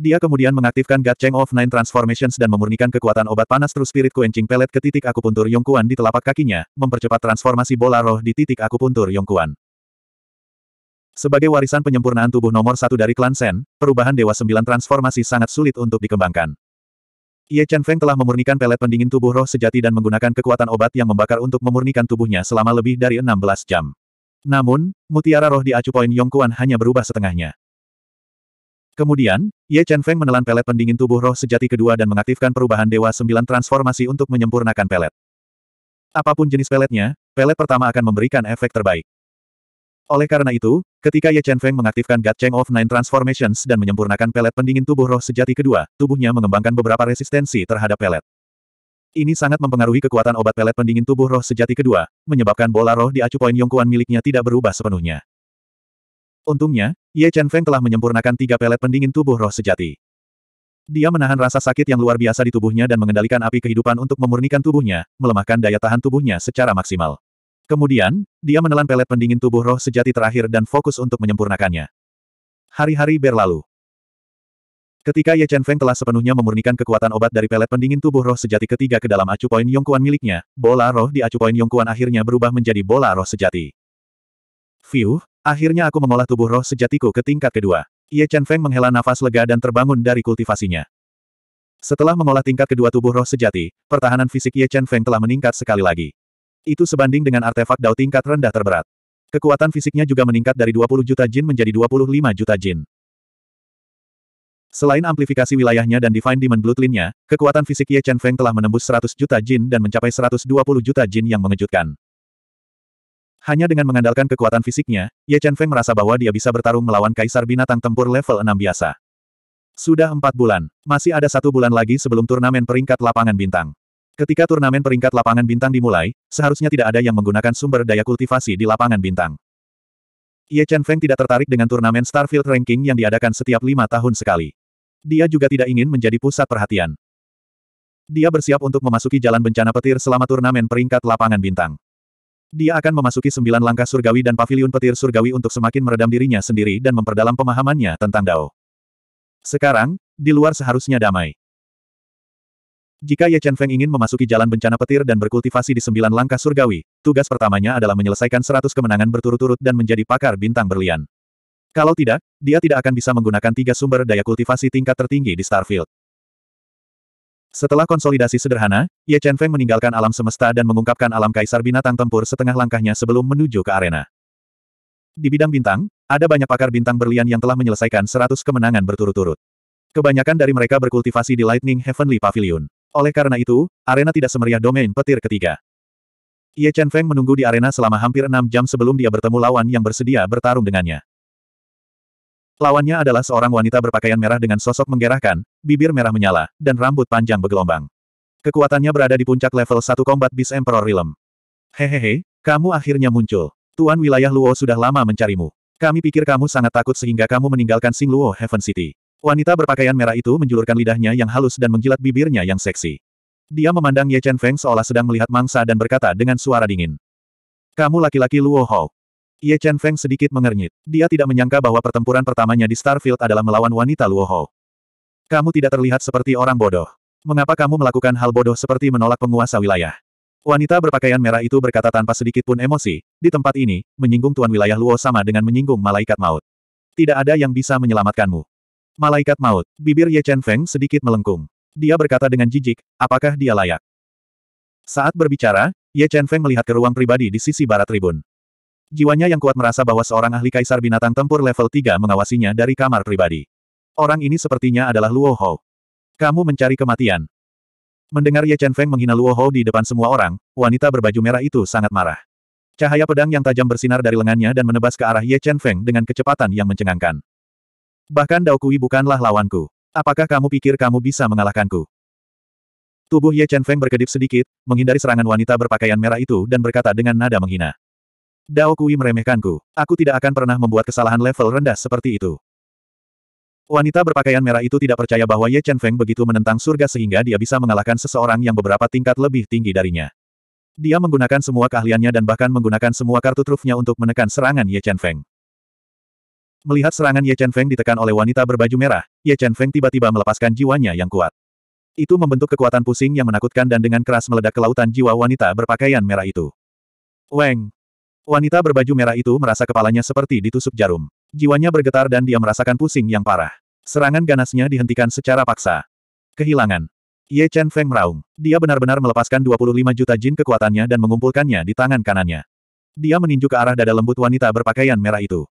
Dia kemudian mengaktifkan God Cheng of Nine Transformations dan memurnikan kekuatan obat panas True Spirit Quenching Pelet ke titik akupuntur Yongkuan di telapak kakinya, mempercepat transformasi bola roh di titik akupuntur Yongkuan. Sebagai warisan penyempurnaan tubuh nomor satu dari klan Sen, perubahan Dewa Sembilan transformasi sangat sulit untuk dikembangkan. Ye Chen Feng telah memurnikan pelet pendingin tubuh roh sejati dan menggunakan kekuatan obat yang membakar untuk memurnikan tubuhnya selama lebih dari 16 jam. Namun, mutiara roh di acu poin Yongkuan hanya berubah setengahnya. Kemudian, Ye Chen Feng menelan pelet pendingin tubuh roh sejati kedua dan mengaktifkan perubahan Dewa Sembilan transformasi untuk menyempurnakan pelet. Apapun jenis peletnya, pelet pertama akan memberikan efek terbaik. Oleh karena itu, ketika Ye Chen Feng mengaktifkan God Cheng of Nine Transformations dan menyempurnakan pelet pendingin tubuh roh sejati kedua, tubuhnya mengembangkan beberapa resistensi terhadap pelet. Ini sangat mempengaruhi kekuatan obat pelet pendingin tubuh roh sejati kedua, menyebabkan bola roh di acu poin Yongkuan miliknya tidak berubah sepenuhnya. Untungnya, Ye Chen Feng telah menyempurnakan tiga pelet pendingin tubuh roh sejati. Dia menahan rasa sakit yang luar biasa di tubuhnya dan mengendalikan api kehidupan untuk memurnikan tubuhnya, melemahkan daya tahan tubuhnya secara maksimal. Kemudian, dia menelan pelet pendingin tubuh roh sejati terakhir dan fokus untuk menyempurnakannya. Hari-hari berlalu. Ketika Ye Chen Feng telah sepenuhnya memurnikan kekuatan obat dari pelet pendingin tubuh roh sejati ketiga ke dalam acu poin Yongkuan miliknya, bola roh di acu poin Yongkuan akhirnya berubah menjadi bola roh sejati. Fiuh, akhirnya aku mengolah tubuh roh sejatiku ke tingkat kedua. Ye Chen Feng menghela nafas lega dan terbangun dari kultivasinya. Setelah mengolah tingkat kedua tubuh roh sejati, pertahanan fisik Ye Chen Feng telah meningkat sekali lagi. Itu sebanding dengan artefak Dao tingkat rendah terberat. Kekuatan fisiknya juga meningkat dari 20 juta jin menjadi 25 juta jin. Selain amplifikasi wilayahnya dan Divine Demon Bloodline-nya, kekuatan fisik Ye Chen Feng telah menembus 100 juta jin dan mencapai 120 juta jin yang mengejutkan. Hanya dengan mengandalkan kekuatan fisiknya, Ye Chen Feng merasa bahwa dia bisa bertarung melawan kaisar binatang tempur level 6 biasa. Sudah empat bulan, masih ada satu bulan lagi sebelum turnamen peringkat lapangan bintang. Ketika turnamen peringkat lapangan bintang dimulai, seharusnya tidak ada yang menggunakan sumber daya kultivasi di lapangan bintang. Ye Chen Feng tidak tertarik dengan turnamen Starfield Ranking yang diadakan setiap lima tahun sekali. Dia juga tidak ingin menjadi pusat perhatian. Dia bersiap untuk memasuki jalan bencana petir selama turnamen peringkat lapangan bintang. Dia akan memasuki sembilan langkah surgawi dan paviliun petir surgawi untuk semakin meredam dirinya sendiri dan memperdalam pemahamannya tentang Dao. Sekarang, di luar seharusnya damai. Jika Ye Chen Feng ingin memasuki jalan bencana petir dan berkultivasi di sembilan langkah surgawi, tugas pertamanya adalah menyelesaikan seratus kemenangan berturut-turut dan menjadi pakar bintang berlian. Kalau tidak, dia tidak akan bisa menggunakan tiga sumber daya kultivasi tingkat tertinggi di Starfield. Setelah konsolidasi sederhana, Ye Chen Feng meninggalkan alam semesta dan mengungkapkan alam kaisar binatang tempur setengah langkahnya sebelum menuju ke arena. Di bidang bintang, ada banyak pakar bintang berlian yang telah menyelesaikan seratus kemenangan berturut-turut. Kebanyakan dari mereka berkultivasi di Lightning Heavenly Pavilion. Oleh karena itu, arena tidak semeriah domain petir ketiga. Ye Chen Feng menunggu di arena selama hampir enam jam sebelum dia bertemu lawan yang bersedia bertarung dengannya. Lawannya adalah seorang wanita berpakaian merah dengan sosok menggerahkan, bibir merah menyala, dan rambut panjang bergelombang. Kekuatannya berada di puncak level 1 Combat Beast Emperor Realm. Hehehe, kamu akhirnya muncul. Tuan wilayah Luo sudah lama mencarimu. Kami pikir kamu sangat takut sehingga kamu meninggalkan Sing Luo Heaven City. Wanita berpakaian merah itu menjulurkan lidahnya yang halus dan menjilat bibirnya yang seksi. Dia memandang Ye Chen Feng seolah sedang melihat mangsa dan berkata dengan suara dingin. Kamu laki-laki Luo Hao. Ye Chen Feng sedikit mengernyit. Dia tidak menyangka bahwa pertempuran pertamanya di Starfield adalah melawan wanita Luo Hao. Kamu tidak terlihat seperti orang bodoh. Mengapa kamu melakukan hal bodoh seperti menolak penguasa wilayah? Wanita berpakaian merah itu berkata tanpa sedikit pun emosi, di tempat ini, menyinggung tuan wilayah Luo sama dengan menyinggung malaikat maut. Tidak ada yang bisa menyelamatkanmu. Malaikat maut, bibir Ye Chen Feng sedikit melengkung. Dia berkata dengan jijik, apakah dia layak? Saat berbicara, Ye Chen Feng melihat ke ruang pribadi di sisi barat tribun. Jiwanya yang kuat merasa bahwa seorang ahli kaisar binatang tempur level 3 mengawasinya dari kamar pribadi. Orang ini sepertinya adalah Luo Hou. Kamu mencari kematian. Mendengar Ye Chen Feng menghina Luo Hou di depan semua orang, wanita berbaju merah itu sangat marah. Cahaya pedang yang tajam bersinar dari lengannya dan menebas ke arah Ye Chen Feng dengan kecepatan yang mencengangkan. Bahkan Daokui bukanlah lawanku. Apakah kamu pikir kamu bisa mengalahkanku? Tubuh Ye Chen Feng berkedip sedikit, menghindari serangan wanita berpakaian merah itu dan berkata dengan nada menghina. Dao Kui meremehkanku. Aku tidak akan pernah membuat kesalahan level rendah seperti itu. Wanita berpakaian merah itu tidak percaya bahwa Ye Chen Feng begitu menentang surga sehingga dia bisa mengalahkan seseorang yang beberapa tingkat lebih tinggi darinya. Dia menggunakan semua keahliannya dan bahkan menggunakan semua kartu trufnya untuk menekan serangan Ye Chen Feng. Melihat serangan Ye Chen Feng ditekan oleh wanita berbaju merah, Ye Chen Feng tiba-tiba melepaskan jiwanya yang kuat. Itu membentuk kekuatan pusing yang menakutkan dan dengan keras meledak ke lautan jiwa wanita berpakaian merah itu. Weng! Wanita berbaju merah itu merasa kepalanya seperti ditusuk jarum. Jiwanya bergetar dan dia merasakan pusing yang parah. Serangan ganasnya dihentikan secara paksa. Kehilangan. Ye Chen Feng meraung. Dia benar-benar melepaskan 25 juta jin kekuatannya dan mengumpulkannya di tangan kanannya. Dia meninju ke arah dada lembut wanita berpakaian merah itu.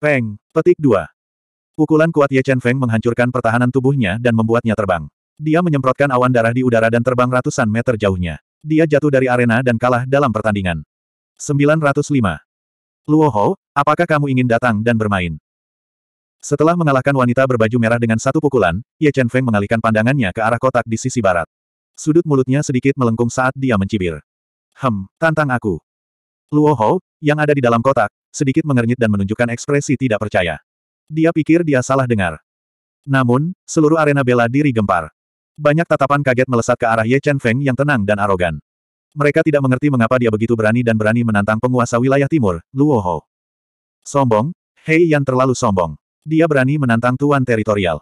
Peng, petik dua. Pukulan kuat Ye Chen Feng menghancurkan pertahanan tubuhnya dan membuatnya terbang. Dia menyemprotkan awan darah di udara dan terbang ratusan meter jauhnya. Dia jatuh dari arena dan kalah dalam pertandingan. 905. Luo Ho, apakah kamu ingin datang dan bermain? Setelah mengalahkan wanita berbaju merah dengan satu pukulan, Ye Chen Feng mengalihkan pandangannya ke arah kotak di sisi barat. Sudut mulutnya sedikit melengkung saat dia mencibir. Hem, tantang aku. Luo Ho, yang ada di dalam kotak, sedikit mengernyit dan menunjukkan ekspresi tidak percaya. Dia pikir dia salah dengar. Namun, seluruh arena bela diri gempar. Banyak tatapan kaget melesat ke arah Ye Chen Feng yang tenang dan arogan. Mereka tidak mengerti mengapa dia begitu berani dan berani menantang penguasa wilayah timur, Luo Ho. Sombong, Hei yang terlalu sombong. Dia berani menantang tuan teritorial.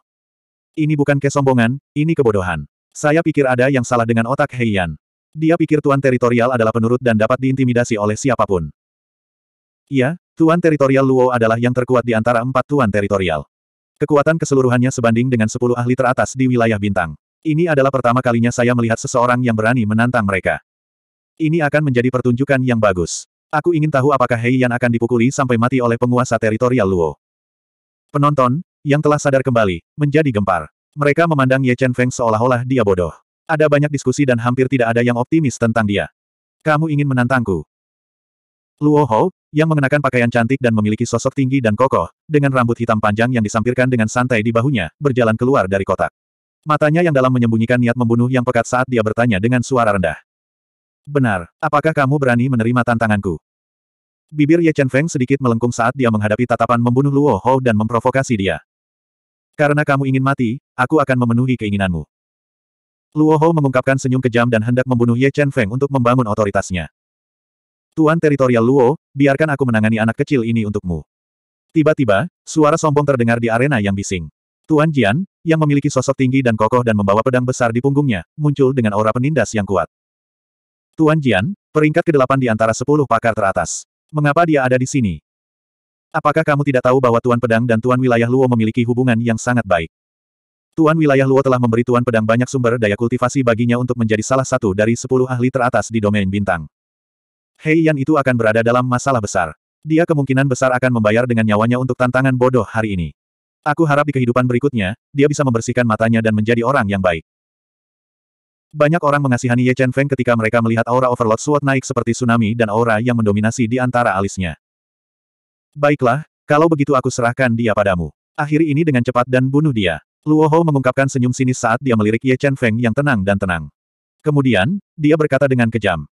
Ini bukan kesombongan, ini kebodohan. Saya pikir ada yang salah dengan otak Hei Yan. Dia pikir tuan teritorial adalah penurut dan dapat diintimidasi oleh siapapun. Ia, Tuan Teritorial Luo adalah yang terkuat di antara empat Tuan Teritorial. Kekuatan keseluruhannya sebanding dengan sepuluh ahli teratas di wilayah bintang. Ini adalah pertama kalinya saya melihat seseorang yang berani menantang mereka. Ini akan menjadi pertunjukan yang bagus. Aku ingin tahu apakah Hei Yan akan dipukuli sampai mati oleh penguasa teritorial Luo. Penonton, yang telah sadar kembali, menjadi gempar. Mereka memandang Ye Chen Feng seolah-olah dia bodoh. Ada banyak diskusi dan hampir tidak ada yang optimis tentang dia. Kamu ingin menantangku? Luo Hou, yang mengenakan pakaian cantik dan memiliki sosok tinggi dan kokoh, dengan rambut hitam panjang yang disampirkan dengan santai di bahunya, berjalan keluar dari kotak. Matanya yang dalam menyembunyikan niat membunuh yang pekat saat dia bertanya dengan suara rendah. Benar, apakah kamu berani menerima tantanganku? Bibir Ye Chen Feng sedikit melengkung saat dia menghadapi tatapan membunuh Luo Hou dan memprovokasi dia. Karena kamu ingin mati, aku akan memenuhi keinginanmu. Luo Hou mengungkapkan senyum kejam dan hendak membunuh Ye Chen Feng untuk membangun otoritasnya. Tuan Teritorial Luo, biarkan aku menangani anak kecil ini untukmu. Tiba-tiba, suara sombong terdengar di arena yang bising. Tuan Jian, yang memiliki sosok tinggi dan kokoh dan membawa pedang besar di punggungnya, muncul dengan aura penindas yang kuat. Tuan Jian, peringkat ke-8 di antara 10 pakar teratas. Mengapa dia ada di sini? Apakah kamu tidak tahu bahwa Tuan Pedang dan Tuan Wilayah Luo memiliki hubungan yang sangat baik? Tuan Wilayah Luo telah memberi Tuan Pedang banyak sumber daya kultivasi baginya untuk menjadi salah satu dari 10 ahli teratas di domain bintang. Hei Yan itu akan berada dalam masalah besar. Dia kemungkinan besar akan membayar dengan nyawanya untuk tantangan bodoh hari ini. Aku harap di kehidupan berikutnya, dia bisa membersihkan matanya dan menjadi orang yang baik. Banyak orang mengasihani Ye Chen Feng ketika mereka melihat aura Overlord Sword naik seperti tsunami dan aura yang mendominasi di antara alisnya. Baiklah, kalau begitu aku serahkan dia padamu. Akhiri ini dengan cepat dan bunuh dia. Luo Hou mengungkapkan senyum sinis saat dia melirik Ye Chen Feng yang tenang dan tenang. Kemudian, dia berkata dengan kejam,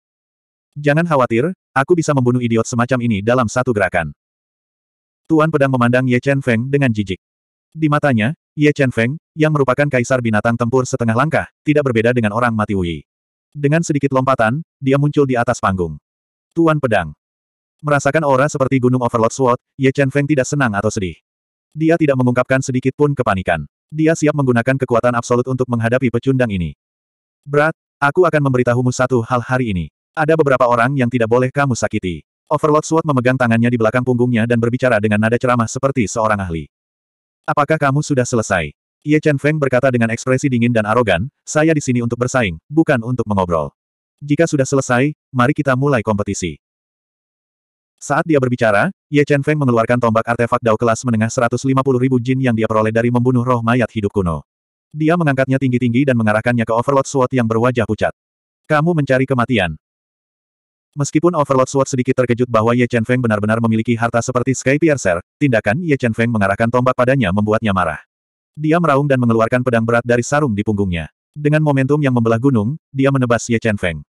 Jangan khawatir, aku bisa membunuh idiot semacam ini dalam satu gerakan. Tuan Pedang memandang Ye Chen Feng dengan jijik. Di matanya, Ye Chen Feng, yang merupakan kaisar binatang tempur setengah langkah, tidak berbeda dengan orang mati Wuyi. Dengan sedikit lompatan, dia muncul di atas panggung. Tuan Pedang. Merasakan aura seperti gunung Overlord Sword, Ye Chen Feng tidak senang atau sedih. Dia tidak mengungkapkan sedikit pun kepanikan. Dia siap menggunakan kekuatan absolut untuk menghadapi pecundang ini. Berat, aku akan memberitahumu satu hal hari ini. Ada beberapa orang yang tidak boleh kamu sakiti. Overlord Sword memegang tangannya di belakang punggungnya dan berbicara dengan nada ceramah seperti seorang ahli. Apakah kamu sudah selesai? Ye Chen Feng berkata dengan ekspresi dingin dan arogan, saya di sini untuk bersaing, bukan untuk mengobrol. Jika sudah selesai, mari kita mulai kompetisi. Saat dia berbicara, Ye Chen Feng mengeluarkan tombak artefak dao kelas menengah 150 ribu jin yang dia peroleh dari membunuh roh mayat hidup kuno. Dia mengangkatnya tinggi-tinggi dan mengarahkannya ke Overlord Sword yang berwajah pucat. Kamu mencari kematian. Meskipun Overlord Sword sedikit terkejut bahwa Ye Chen Feng benar-benar memiliki harta seperti Sky Piercer, tindakan Ye Chen Feng mengarahkan tombak padanya membuatnya marah. Dia meraung dan mengeluarkan pedang berat dari sarung di punggungnya. Dengan momentum yang membelah gunung, dia menebas Ye Chen Feng.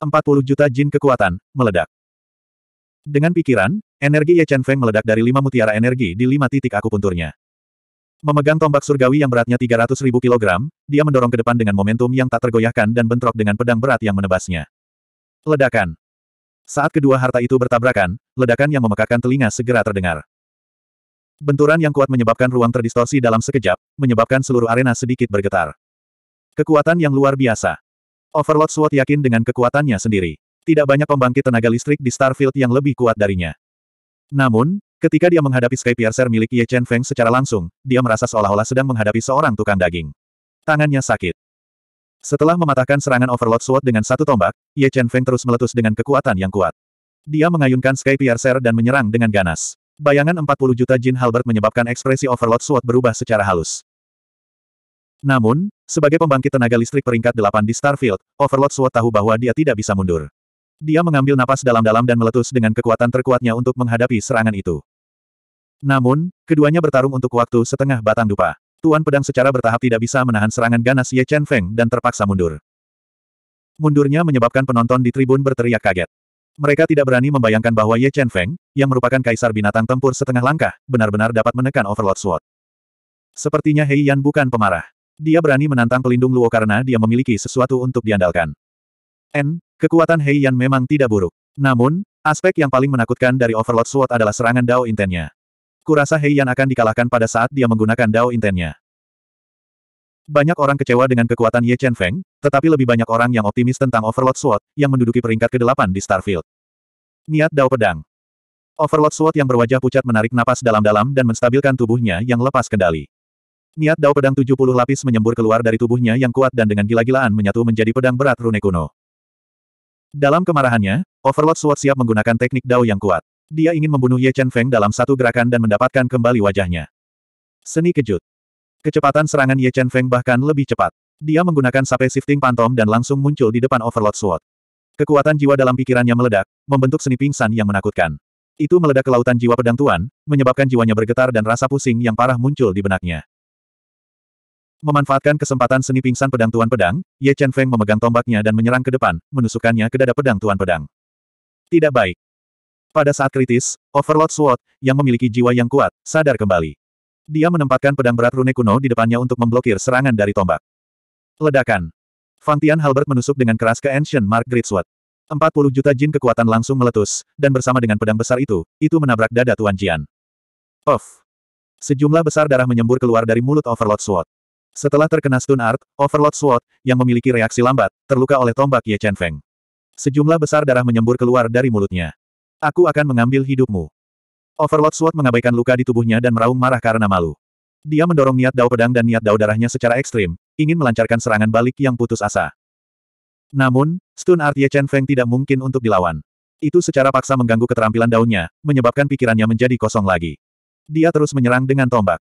40 juta jin kekuatan, meledak. Dengan pikiran, energi Ye Chen Feng meledak dari lima mutiara energi di lima titik akupunturnya. Memegang tombak surgawi yang beratnya 300 ribu kilogram, dia mendorong ke depan dengan momentum yang tak tergoyahkan dan bentrok dengan pedang berat yang menebasnya. Ledakan. Saat kedua harta itu bertabrakan, ledakan yang memekakan telinga segera terdengar. Benturan yang kuat menyebabkan ruang terdistorsi dalam sekejap, menyebabkan seluruh arena sedikit bergetar. Kekuatan yang luar biasa. Overlord Sword yakin dengan kekuatannya sendiri. Tidak banyak pembangkit tenaga listrik di Starfield yang lebih kuat darinya. Namun, ketika dia menghadapi Sky Piercer milik Ye Chen Feng secara langsung, dia merasa seolah-olah sedang menghadapi seorang tukang daging. Tangannya sakit. Setelah mematahkan serangan Overlord Sword dengan satu tombak, Ye Chen Feng terus meletus dengan kekuatan yang kuat. Dia mengayunkan Sky Piercer dan menyerang dengan ganas. Bayangan 40 juta Jin Halbert menyebabkan ekspresi Overlord Sword berubah secara halus. Namun, sebagai pembangkit tenaga listrik peringkat 8 di Starfield, Overlord Sword tahu bahwa dia tidak bisa mundur. Dia mengambil napas dalam-dalam dan meletus dengan kekuatan terkuatnya untuk menghadapi serangan itu. Namun, keduanya bertarung untuk waktu setengah batang dupa. Tuan Pedang secara bertahap tidak bisa menahan serangan ganas Ye Chen Feng dan terpaksa mundur. Mundurnya menyebabkan penonton di tribun berteriak kaget. Mereka tidak berani membayangkan bahwa Ye Chen Feng, yang merupakan kaisar binatang tempur setengah langkah, benar-benar dapat menekan Overlord Sword. Sepertinya Hei Yan bukan pemarah. Dia berani menantang pelindung Luo karena dia memiliki sesuatu untuk diandalkan. N, kekuatan Hei Yan memang tidak buruk. Namun, aspek yang paling menakutkan dari Overlord Sword adalah serangan Dao Intennya. Kurasa Heian akan dikalahkan pada saat dia menggunakan Dao Intennya. Banyak orang kecewa dengan kekuatan Ye Chen Feng, tetapi lebih banyak orang yang optimis tentang Overlord Sword, yang menduduki peringkat ke-8 di Starfield. Niat Dao Pedang Overlord Sword yang berwajah pucat menarik napas dalam-dalam dan menstabilkan tubuhnya yang lepas kendali. Niat Dao Pedang 70 lapis menyembur keluar dari tubuhnya yang kuat dan dengan gila-gilaan menyatu menjadi pedang berat rune kuno. Dalam kemarahannya, Overlord Sword siap menggunakan teknik Dao yang kuat. Dia ingin membunuh Ye Chen Feng dalam satu gerakan dan mendapatkan kembali wajahnya. Seni kejut. Kecepatan serangan Ye Chen Feng bahkan lebih cepat. Dia menggunakan sape shifting pantom dan langsung muncul di depan Overlord Sword. Kekuatan jiwa dalam pikirannya meledak, membentuk seni pingsan yang menakutkan. Itu meledak ke lautan jiwa pedang tuan, menyebabkan jiwanya bergetar dan rasa pusing yang parah muncul di benaknya. Memanfaatkan kesempatan seni pingsan pedang tuan pedang, Ye Chen Feng memegang tombaknya dan menyerang ke depan, menusukkannya ke dada pedang tuan pedang. Tidak baik. Pada saat kritis, Overlord Sword, yang memiliki jiwa yang kuat, sadar kembali. Dia menempatkan pedang berat rune kuno di depannya untuk memblokir serangan dari tombak. Ledakan. Fantian Halbert menusuk dengan keras ke Ancient Mark Gritsword. 40 juta jin kekuatan langsung meletus, dan bersama dengan pedang besar itu, itu menabrak dada Tuan Jian. Of. Sejumlah besar darah menyembur keluar dari mulut Overlord Sword. Setelah terkena stun art, Overlord Sword, yang memiliki reaksi lambat, terluka oleh tombak Ye Chen Feng. Sejumlah besar darah menyembur keluar dari mulutnya. Aku akan mengambil hidupmu. Overlord Sword mengabaikan luka di tubuhnya dan meraung marah karena malu. Dia mendorong niat dao pedang dan niat dao darahnya secara ekstrim, ingin melancarkan serangan balik yang putus asa. Namun, stun art Ye Chen Feng tidak mungkin untuk dilawan. Itu secara paksa mengganggu keterampilan daunnya, menyebabkan pikirannya menjadi kosong lagi. Dia terus menyerang dengan tombak.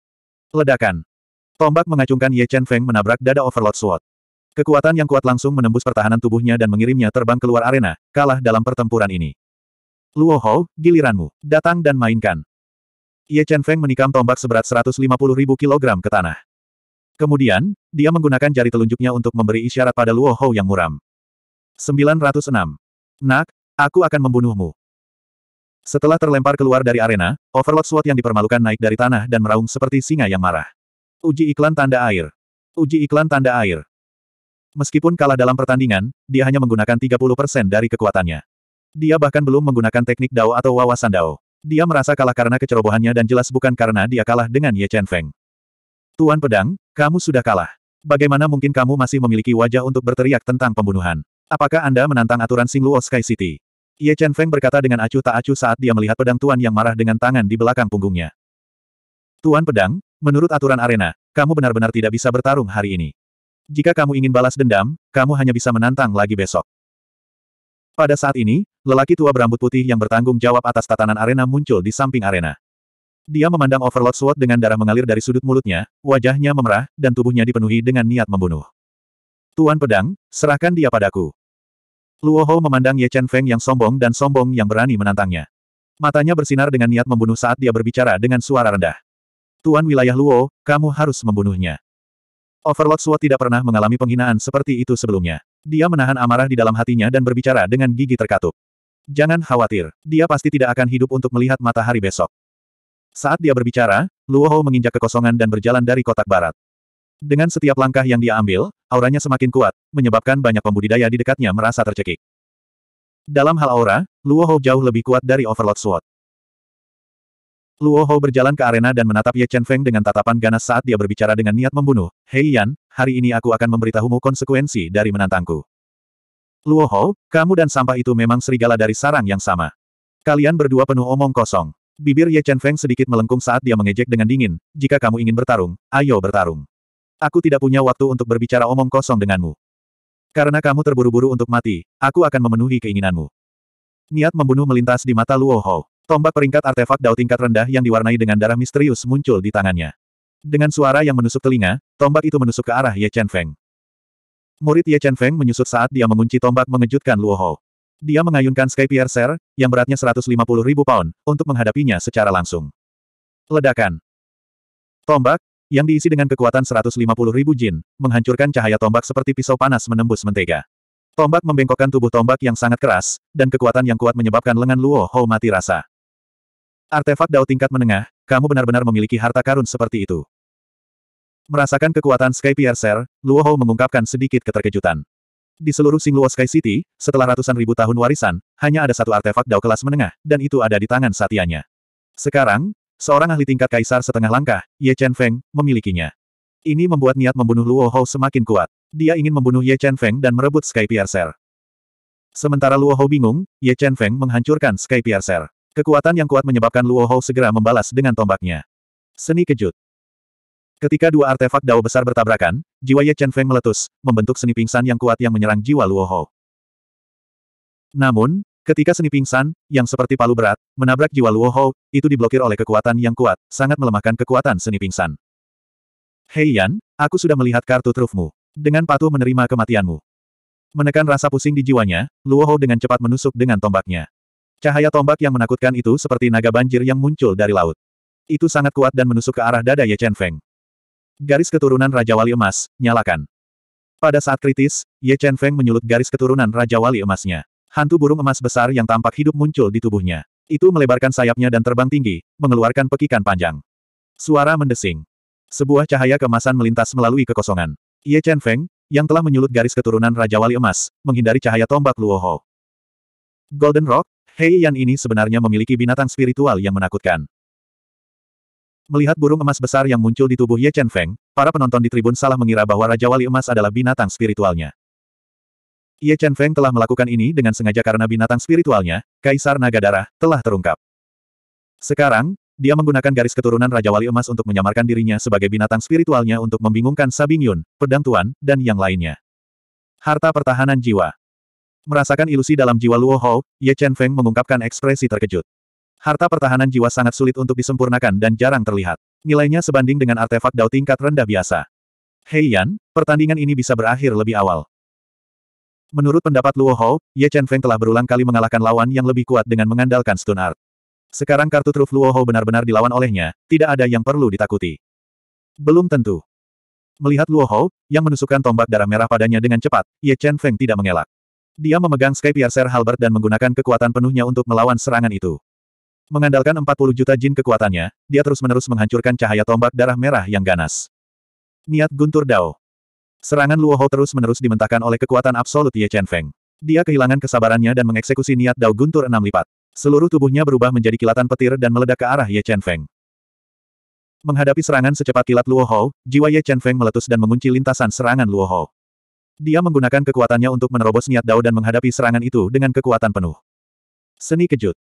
Ledakan. Tombak mengacungkan Ye Chen Feng menabrak dada Overlord Sword. Kekuatan yang kuat langsung menembus pertahanan tubuhnya dan mengirimnya terbang keluar arena, kalah dalam pertempuran ini. Luo Hou, giliranmu. Datang dan mainkan. Ye Chen Feng menikam tombak seberat 150 ribu kilogram ke tanah. Kemudian, dia menggunakan jari telunjuknya untuk memberi isyarat pada Luo Hou yang muram. 906. Nak, aku akan membunuhmu. Setelah terlempar keluar dari arena, Overlord Sword yang dipermalukan naik dari tanah dan meraung seperti singa yang marah. Uji iklan tanda air. Uji iklan tanda air. Meskipun kalah dalam pertandingan, dia hanya menggunakan 30% dari kekuatannya. Dia bahkan belum menggunakan teknik dao atau wawasan dao. Dia merasa kalah karena kecerobohannya dan jelas bukan karena dia kalah dengan Ye Chen Feng. Tuan Pedang, kamu sudah kalah. Bagaimana mungkin kamu masih memiliki wajah untuk berteriak tentang pembunuhan? Apakah Anda menantang aturan Singluo Sky City? Ye Chen Feng berkata dengan acuh tak acuh saat dia melihat pedang Tuan yang marah dengan tangan di belakang punggungnya. Tuan Pedang, menurut aturan arena, kamu benar-benar tidak bisa bertarung hari ini. Jika kamu ingin balas dendam, kamu hanya bisa menantang lagi besok. Pada saat ini, lelaki tua berambut putih yang bertanggung jawab atas tatanan arena muncul di samping arena. Dia memandang Overlord Sword dengan darah mengalir dari sudut mulutnya, wajahnya memerah, dan tubuhnya dipenuhi dengan niat membunuh. Tuan Pedang, serahkan dia padaku. Luo memandang Ye Chen Feng yang sombong dan sombong yang berani menantangnya. Matanya bersinar dengan niat membunuh saat dia berbicara dengan suara rendah. Tuan wilayah Luo, kamu harus membunuhnya. Overlord Sword tidak pernah mengalami penghinaan seperti itu sebelumnya. Dia menahan amarah di dalam hatinya dan berbicara dengan gigi terkatup. Jangan khawatir, dia pasti tidak akan hidup untuk melihat matahari besok. Saat dia berbicara, Luo Hou menginjak kekosongan dan berjalan dari kotak barat. Dengan setiap langkah yang dia ambil, auranya semakin kuat, menyebabkan banyak pembudidaya di dekatnya merasa tercekik. Dalam hal aura, Luo Hou jauh lebih kuat dari Overlord Sword. Luo Hou berjalan ke arena dan menatap Ye Chen Feng dengan tatapan ganas saat dia berbicara dengan niat membunuh. Hei Yan, hari ini aku akan memberitahumu konsekuensi dari menantangku. Luo Hou, kamu dan sampah itu memang serigala dari sarang yang sama. Kalian berdua penuh omong kosong. Bibir Ye Chen Feng sedikit melengkung saat dia mengejek dengan dingin, jika kamu ingin bertarung, ayo bertarung. Aku tidak punya waktu untuk berbicara omong kosong denganmu. Karena kamu terburu-buru untuk mati, aku akan memenuhi keinginanmu. Niat membunuh melintas di mata Luo Hou. Tombak peringkat artefak dao tingkat rendah yang diwarnai dengan darah misterius muncul di tangannya. Dengan suara yang menusuk telinga, tombak itu menusuk ke arah Ye Chen Feng. Murid Ye Chen Feng menyusut saat dia mengunci tombak mengejutkan Luo Hou. Dia mengayunkan Sky Piercer, yang beratnya 150 ribu pound, untuk menghadapinya secara langsung. Ledakan. Tombak, yang diisi dengan kekuatan 150 ribu jin, menghancurkan cahaya tombak seperti pisau panas menembus mentega. Tombak membengkokkan tubuh tombak yang sangat keras, dan kekuatan yang kuat menyebabkan lengan Luo Hou mati rasa. Artefak Dao tingkat menengah, kamu benar-benar memiliki harta karun seperti itu. Merasakan kekuatan Sky Piercer, Luo Hou mengungkapkan sedikit keterkejutan. Di seluruh Singluo Sky City, setelah ratusan ribu tahun warisan, hanya ada satu artefak dao kelas menengah, dan itu ada di tangan satianya. Sekarang, seorang ahli tingkat kaisar setengah langkah, Ye Chen Feng, memilikinya. Ini membuat niat membunuh Luo Hou semakin kuat. Dia ingin membunuh Ye Chen Feng dan merebut Sky Piercer. Sementara Luo Hou bingung, Ye Chen Feng menghancurkan Sky Piercer. Kekuatan yang kuat menyebabkan Luo Hou segera membalas dengan tombaknya. Seni kejut. Ketika dua artefak dao besar bertabrakan, jiwa Ye Chen Feng meletus, membentuk seni pingsan yang kuat yang menyerang jiwa Luo Hou. Namun, ketika seni pingsan, yang seperti palu berat, menabrak jiwa Luo Hou, itu diblokir oleh kekuatan yang kuat, sangat melemahkan kekuatan seni pingsan. Hei Yan, aku sudah melihat kartu trufmu. Dengan patuh menerima kematianmu. Menekan rasa pusing di jiwanya, Luo Hou dengan cepat menusuk dengan tombaknya. Cahaya tombak yang menakutkan itu seperti naga banjir yang muncul dari laut. Itu sangat kuat dan menusuk ke arah dada Ye Chen Feng. Garis keturunan Raja Wali Emas, nyalakan. Pada saat kritis, Ye Chen Feng menyulut garis keturunan Raja Wali Emasnya. Hantu burung emas besar yang tampak hidup muncul di tubuhnya. Itu melebarkan sayapnya dan terbang tinggi, mengeluarkan pekikan panjang. Suara mendesing. Sebuah cahaya kemasan melintas melalui kekosongan. Ye Chen Feng, yang telah menyulut garis keturunan Raja Wali Emas, menghindari cahaya tombak Luo Ho. Golden Rock, Hei Yan ini sebenarnya memiliki binatang spiritual yang menakutkan. Melihat burung emas besar yang muncul di tubuh Ye Chen Feng, para penonton di tribun salah mengira bahwa Raja Wali Emas adalah binatang spiritualnya. Ye Chen Feng telah melakukan ini dengan sengaja karena binatang spiritualnya, Kaisar Naga Darah, telah terungkap. Sekarang, dia menggunakan garis keturunan Raja Wali Emas untuk menyamarkan dirinya sebagai binatang spiritualnya untuk membingungkan Sabing Yun, Pedang Tuan, dan yang lainnya. Harta Pertahanan Jiwa Merasakan ilusi dalam jiwa Luo Hou, Ye Chen Feng mengungkapkan ekspresi terkejut. Harta pertahanan jiwa sangat sulit untuk disempurnakan dan jarang terlihat. Nilainya sebanding dengan artefak dao tingkat rendah biasa. Hei Yan, pertandingan ini bisa berakhir lebih awal. Menurut pendapat Luo Hou, Ye Chen Feng telah berulang kali mengalahkan lawan yang lebih kuat dengan mengandalkan stun art. Sekarang kartu truf Luo Hou benar-benar dilawan olehnya, tidak ada yang perlu ditakuti. Belum tentu. Melihat Luo Hou, yang menusukkan tombak darah merah padanya dengan cepat, Ye Chen Feng tidak mengelak. Dia memegang Sky Piercer ya, Halberd dan menggunakan kekuatan penuhnya untuk melawan serangan itu. Mengandalkan 40 juta jin kekuatannya, dia terus-menerus menghancurkan cahaya tombak darah merah yang ganas. Niat Guntur Dao Serangan Luo Hao terus-menerus dimentahkan oleh kekuatan absolut Ye Chen Feng. Dia kehilangan kesabarannya dan mengeksekusi niat Dao Guntur enam lipat. Seluruh tubuhnya berubah menjadi kilatan petir dan meledak ke arah Ye Chen Feng. Menghadapi serangan secepat kilat Luo Hao, jiwa Ye Chen Feng meletus dan mengunci lintasan serangan Luo Hao. Dia menggunakan kekuatannya untuk menerobos niat Dao dan menghadapi serangan itu dengan kekuatan penuh. Seni kejut.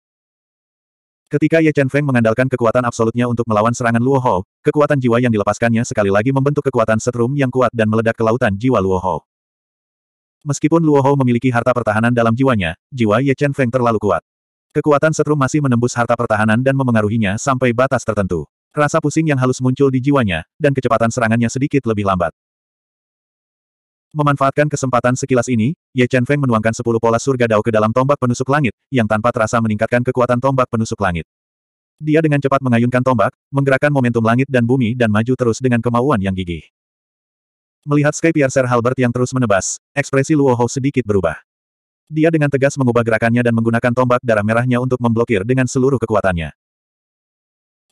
Ketika Ye Chen Feng mengandalkan kekuatan absolutnya untuk melawan serangan Luo Hou, kekuatan jiwa yang dilepaskannya sekali lagi membentuk kekuatan setrum yang kuat dan meledak ke lautan jiwa Luo Hou. Meskipun Luo Hou memiliki harta pertahanan dalam jiwanya, jiwa Ye Chen Feng terlalu kuat. Kekuatan setrum masih menembus harta pertahanan dan memengaruhinya sampai batas tertentu. Rasa pusing yang halus muncul di jiwanya, dan kecepatan serangannya sedikit lebih lambat. Memanfaatkan kesempatan sekilas ini, Ye Chen Feng menuangkan sepuluh pola surga dao ke dalam tombak penusuk langit, yang tanpa terasa meningkatkan kekuatan tombak penusuk langit. Dia dengan cepat mengayunkan tombak, menggerakkan momentum langit dan bumi dan maju terus dengan kemauan yang gigih. Melihat Sky Piercer Halbert yang terus menebas, ekspresi Luo Hou sedikit berubah. Dia dengan tegas mengubah gerakannya dan menggunakan tombak darah merahnya untuk memblokir dengan seluruh kekuatannya.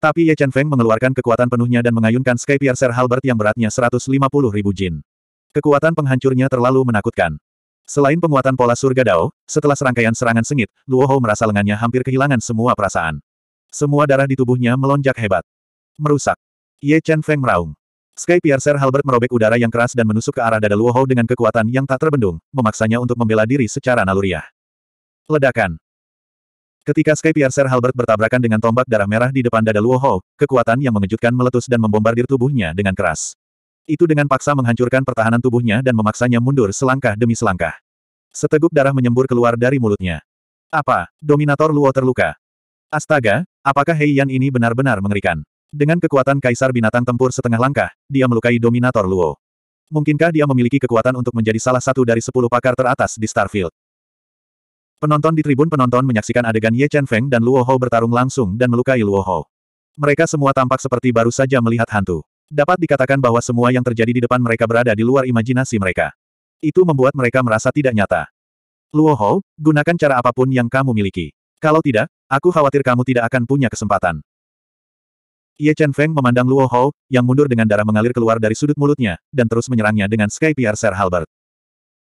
Tapi Ye Chen Feng mengeluarkan kekuatan penuhnya dan mengayunkan Sky Piercer Halbert yang beratnya 150 ribu jin. Kekuatan penghancurnya terlalu menakutkan. Selain penguatan pola surga Dao, setelah serangkaian serangan sengit, Luo Hou merasa lengannya hampir kehilangan semua perasaan. Semua darah di tubuhnya melonjak hebat. Merusak. Ye Chen Feng meraung. Sky Piercer Halbert merobek udara yang keras dan menusuk ke arah dada Luo dengan kekuatan yang tak terbendung, memaksanya untuk membela diri secara naluriah. Ledakan. Ketika Sky Piercer Halbert bertabrakan dengan tombak darah merah di depan dada Luo kekuatan yang mengejutkan meletus dan membombardir tubuhnya dengan keras. Itu dengan paksa menghancurkan pertahanan tubuhnya dan memaksanya mundur selangkah demi selangkah. Seteguk darah menyembur keluar dari mulutnya. Apa? Dominator Luo terluka. Astaga, apakah Hei Yan ini benar-benar mengerikan? Dengan kekuatan kaisar binatang tempur setengah langkah, dia melukai Dominator Luo. Mungkinkah dia memiliki kekuatan untuk menjadi salah satu dari sepuluh pakar teratas di Starfield? Penonton di tribun penonton menyaksikan adegan Ye Chen Feng dan Luo Ho bertarung langsung dan melukai Luo Ho. Mereka semua tampak seperti baru saja melihat hantu. Dapat dikatakan bahwa semua yang terjadi di depan mereka berada di luar imajinasi mereka. Itu membuat mereka merasa tidak nyata. Luo Hou, gunakan cara apapun yang kamu miliki. Kalau tidak, aku khawatir kamu tidak akan punya kesempatan. Ye Chen Feng memandang Luo Hou, yang mundur dengan darah mengalir keluar dari sudut mulutnya, dan terus menyerangnya dengan Sky Piercer Halbert.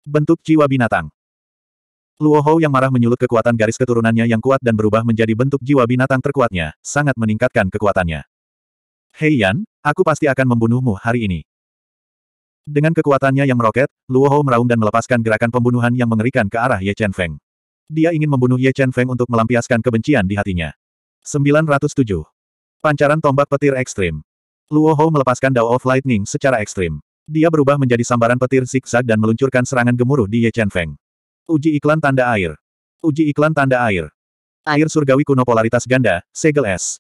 Bentuk jiwa binatang Luo Hou yang marah menyulut kekuatan garis keturunannya yang kuat dan berubah menjadi bentuk jiwa binatang terkuatnya, sangat meningkatkan kekuatannya. Hei Yan, aku pasti akan membunuhmu hari ini. Dengan kekuatannya yang meroket, Luo Hou meraung dan melepaskan gerakan pembunuhan yang mengerikan ke arah Ye Chen Feng. Dia ingin membunuh Ye Chen Feng untuk melampiaskan kebencian di hatinya. 907. Pancaran tombak petir ekstrim. Luo Hou melepaskan Dao of Lightning secara ekstrim. Dia berubah menjadi sambaran petir zigzag dan meluncurkan serangan gemuruh di Ye Chen Feng. Uji iklan tanda air. Uji iklan tanda air. Air surgawi kuno polaritas ganda, segel es.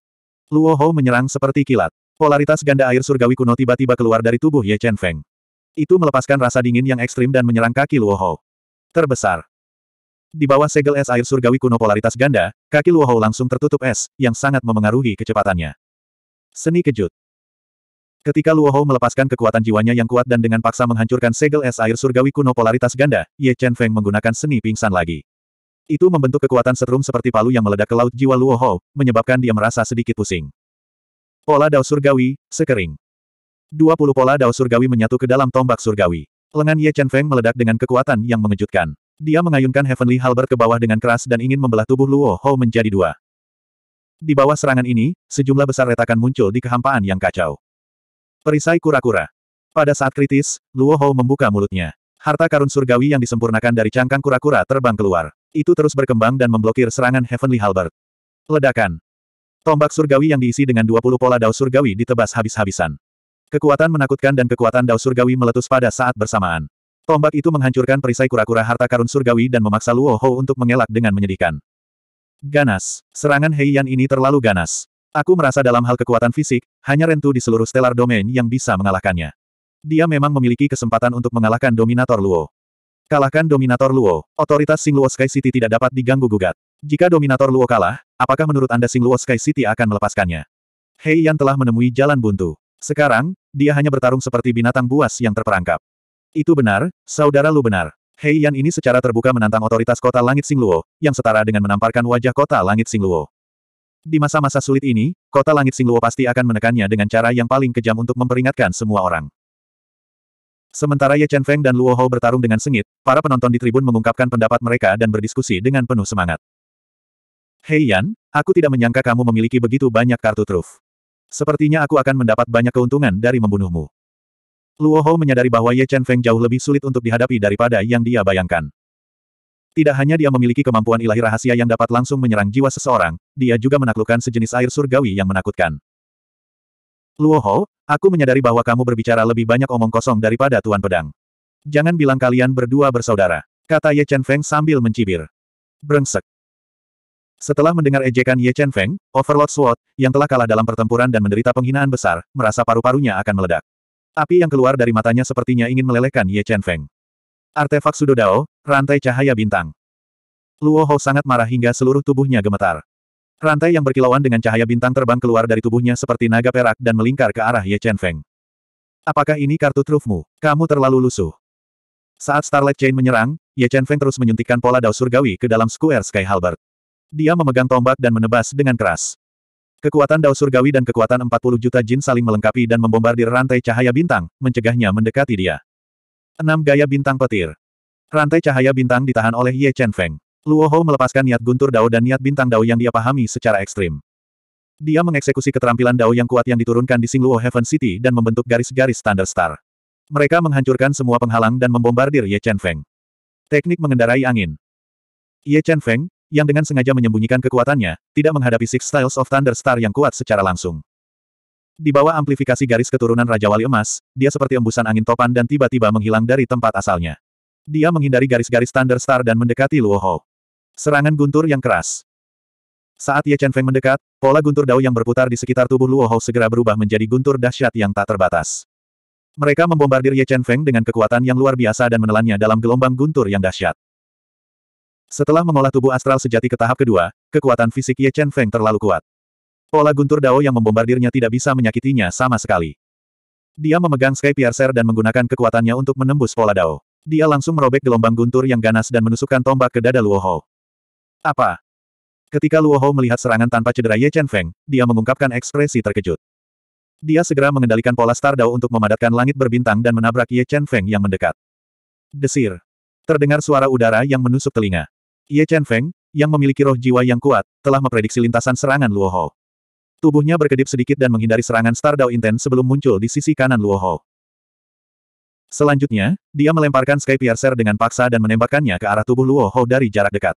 Luo Hou menyerang seperti kilat. Polaritas ganda air surgawi kuno tiba-tiba keluar dari tubuh Ye Chen Feng. Itu melepaskan rasa dingin yang ekstrim dan menyerang kaki Luo Hou. Terbesar. Di bawah segel es air surgawi kuno polaritas ganda, kaki Luo Hou langsung tertutup es, yang sangat memengaruhi kecepatannya. Seni kejut. Ketika Luo Hou melepaskan kekuatan jiwanya yang kuat dan dengan paksa menghancurkan segel es air surgawi kuno polaritas ganda, Ye Chen Feng menggunakan seni pingsan lagi. Itu membentuk kekuatan setrum seperti palu yang meledak ke laut jiwa Luo Hou, menyebabkan dia merasa sedikit pusing. Pola dao surgawi, sekering. 20 pola dao surgawi menyatu ke dalam tombak surgawi. Lengan Ye Chen Feng meledak dengan kekuatan yang mengejutkan. Dia mengayunkan Heavenly Halber ke bawah dengan keras dan ingin membelah tubuh Luo Ho menjadi dua. Di bawah serangan ini, sejumlah besar retakan muncul di kehampaan yang kacau. Perisai kura-kura. Pada saat kritis, Luo Ho membuka mulutnya. Harta karun surgawi yang disempurnakan dari cangkang kura-kura terbang keluar. Itu terus berkembang dan memblokir serangan Heavenly Halberd. Ledakan. Tombak surgawi yang diisi dengan 20 pola dao surgawi ditebas habis-habisan. Kekuatan menakutkan dan kekuatan dao surgawi meletus pada saat bersamaan. Tombak itu menghancurkan perisai kura-kura harta karun surgawi dan memaksa Luo Ho untuk mengelak dengan menyedihkan. Ganas. Serangan Heian ini terlalu ganas. Aku merasa dalam hal kekuatan fisik, hanya Rentu di seluruh Stellar Domain yang bisa mengalahkannya. Dia memang memiliki kesempatan untuk mengalahkan Dominator Luo. Kalahkan Dominator Luo, otoritas Sing Sky City tidak dapat diganggu-gugat. Jika Dominator Luo kalah, Apakah menurut Anda Singluo Sky City akan melepaskannya? Hei Yan telah menemui jalan buntu. Sekarang, dia hanya bertarung seperti binatang buas yang terperangkap. Itu benar, saudara Lu benar. Hei Yan ini secara terbuka menantang otoritas kota langit Singluo, yang setara dengan menamparkan wajah kota langit Singluo. Di masa-masa sulit ini, kota langit Singluo pasti akan menekannya dengan cara yang paling kejam untuk memperingatkan semua orang. Sementara Ye Chen Feng dan Luo Hao bertarung dengan sengit, para penonton di tribun mengungkapkan pendapat mereka dan berdiskusi dengan penuh semangat. Hei Yan, aku tidak menyangka kamu memiliki begitu banyak kartu truf. Sepertinya aku akan mendapat banyak keuntungan dari membunuhmu. Luo Hou menyadari bahwa Ye Chen Feng jauh lebih sulit untuk dihadapi daripada yang dia bayangkan. Tidak hanya dia memiliki kemampuan ilahi rahasia yang dapat langsung menyerang jiwa seseorang, dia juga menaklukkan sejenis air surgawi yang menakutkan. Luo Hou, aku menyadari bahwa kamu berbicara lebih banyak omong kosong daripada Tuan Pedang. Jangan bilang kalian berdua bersaudara, kata Ye Chen Feng sambil mencibir. Brengsek. Setelah mendengar ejekan Ye Chen Feng, Overlord Sword, yang telah kalah dalam pertempuran dan menderita penghinaan besar, merasa paru-parunya akan meledak. Api yang keluar dari matanya sepertinya ingin melelehkan Ye Chen Feng. Artefak Sudodao, Rantai Cahaya Bintang. Luo Hou sangat marah hingga seluruh tubuhnya gemetar. Rantai yang berkilauan dengan cahaya bintang terbang keluar dari tubuhnya seperti naga perak dan melingkar ke arah Ye Chen Feng. Apakah ini kartu trufmu? Kamu terlalu lusuh. Saat Starlight Chain menyerang, Ye Chen Feng terus menyuntikkan pola dao surgawi ke dalam Square Sky Halbert. Dia memegang tombak dan menebas dengan keras. Kekuatan Dao Surgawi dan kekuatan 40 juta jin saling melengkapi dan membombardir rantai cahaya bintang, mencegahnya mendekati dia. 6. Gaya Bintang Petir Rantai cahaya bintang ditahan oleh Ye Chen Feng. Luo Hou melepaskan niat guntur Dao dan niat bintang Dao yang dia pahami secara ekstrim. Dia mengeksekusi keterampilan Dao yang kuat yang diturunkan di Singluo Heaven City dan membentuk garis-garis Thunder Star. Mereka menghancurkan semua penghalang dan membombardir Ye Chen Feng. Teknik mengendarai angin. Ye Chen Feng, yang dengan sengaja menyembunyikan kekuatannya, tidak menghadapi Six Styles of Thunder Star yang kuat secara langsung. Di bawah amplifikasi garis keturunan Raja Wali Emas, dia seperti embusan angin topan dan tiba-tiba menghilang dari tempat asalnya. Dia menghindari garis-garis Thunder Star dan mendekati Luo Hou. Serangan guntur yang keras. Saat Ye Chen Feng mendekat, pola guntur dao yang berputar di sekitar tubuh Luo Hou segera berubah menjadi guntur dahsyat yang tak terbatas. Mereka membombardir Ye Chen Feng dengan kekuatan yang luar biasa dan menelannya dalam gelombang guntur yang dahsyat. Setelah mengolah tubuh astral sejati ke tahap kedua, kekuatan fisik Ye Chen Feng terlalu kuat. Pola guntur dao yang membombardirnya tidak bisa menyakitinya sama sekali. Dia memegang Sky Piercer dan menggunakan kekuatannya untuk menembus pola dao. Dia langsung merobek gelombang guntur yang ganas dan menusukkan tombak ke dada Luo Hou. Apa? Ketika Luo Hou melihat serangan tanpa cedera Ye Chen Feng, dia mengungkapkan ekspresi terkejut. Dia segera mengendalikan pola Star Dao untuk memadatkan langit berbintang dan menabrak Ye Chen Feng yang mendekat. Desir. Terdengar suara udara yang menusuk telinga. Ye Chen Feng, yang memiliki roh jiwa yang kuat, telah memprediksi lintasan serangan Luo Hao. Tubuhnya berkedip sedikit dan menghindari serangan Star Dao Intense sebelum muncul di sisi kanan Luo Hao. Selanjutnya, dia melemparkan Sky Piercer dengan paksa dan menembakkannya ke arah tubuh Luo Hou dari jarak dekat.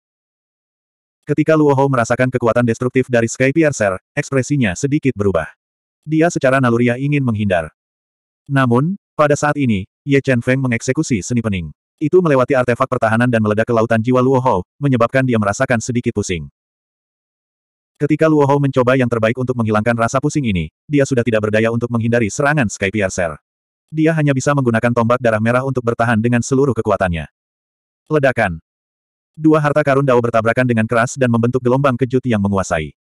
Ketika Luo Hou merasakan kekuatan destruktif dari Sky Piercer, ekspresinya sedikit berubah. Dia secara naluriah ingin menghindar. Namun, pada saat ini, Ye Chen Feng mengeksekusi seni pening. Itu melewati artefak pertahanan dan meledak ke lautan jiwa Luohou, menyebabkan dia merasakan sedikit pusing. Ketika Luohou mencoba yang terbaik untuk menghilangkan rasa pusing ini, dia sudah tidak berdaya untuk menghindari serangan Sky Piercer. Dia hanya bisa menggunakan tombak darah merah untuk bertahan dengan seluruh kekuatannya. Ledakan. Dua harta karun Dao bertabrakan dengan keras dan membentuk gelombang kejut yang menguasai.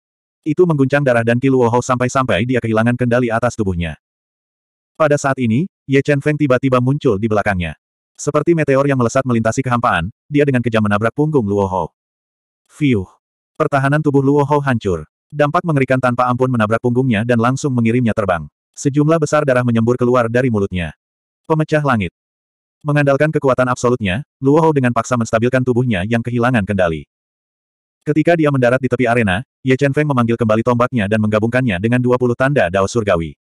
Itu mengguncang darah dan Ki Luohou sampai-sampai dia kehilangan kendali atas tubuhnya. Pada saat ini, Ye Chen Feng tiba-tiba muncul di belakangnya. Seperti meteor yang melesat melintasi kehampaan, dia dengan kejam menabrak punggung Luo Hou. Fiuh! Pertahanan tubuh Luo Hou hancur. Dampak mengerikan tanpa ampun menabrak punggungnya dan langsung mengirimnya terbang. Sejumlah besar darah menyembur keluar dari mulutnya. Pemecah langit. Mengandalkan kekuatan absolutnya, Luo Hou dengan paksa menstabilkan tubuhnya yang kehilangan kendali. Ketika dia mendarat di tepi arena, Ye Chen Feng memanggil kembali tombaknya dan menggabungkannya dengan 20 tanda dao surgawi.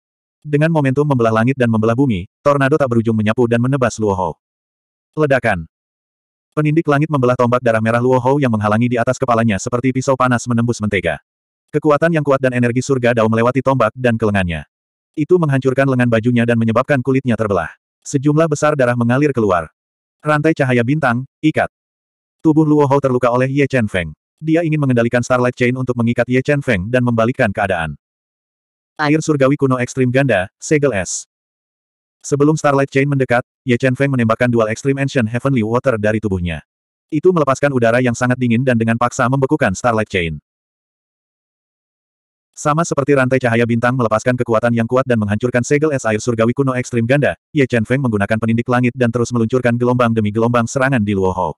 Dengan momentum membelah langit dan membelah bumi, tornado tak berujung menyapu dan menebas Luo Hou. Ledakan. Penindik langit membelah tombak darah merah Luo Hou yang menghalangi di atas kepalanya seperti pisau panas menembus mentega. Kekuatan yang kuat dan energi surga dao melewati tombak dan kelengannya. Itu menghancurkan lengan bajunya dan menyebabkan kulitnya terbelah. Sejumlah besar darah mengalir keluar. Rantai cahaya bintang, ikat. Tubuh Luo Hou terluka oleh Ye Chen Feng. Dia ingin mengendalikan Starlight Chain untuk mengikat Ye Chen Feng dan membalikkan keadaan. Air surgawi kuno ekstrim ganda, segel es. Sebelum Starlight Chain mendekat, Ye Chen Feng menembakkan dual Extreme Ancient Heavenly Water dari tubuhnya. Itu melepaskan udara yang sangat dingin dan dengan paksa membekukan Starlight Chain. Sama seperti rantai cahaya bintang melepaskan kekuatan yang kuat dan menghancurkan segel es air surgawi kuno ekstrim ganda, Ye Chen Feng menggunakan penindik langit dan terus meluncurkan gelombang demi gelombang serangan di Luohou.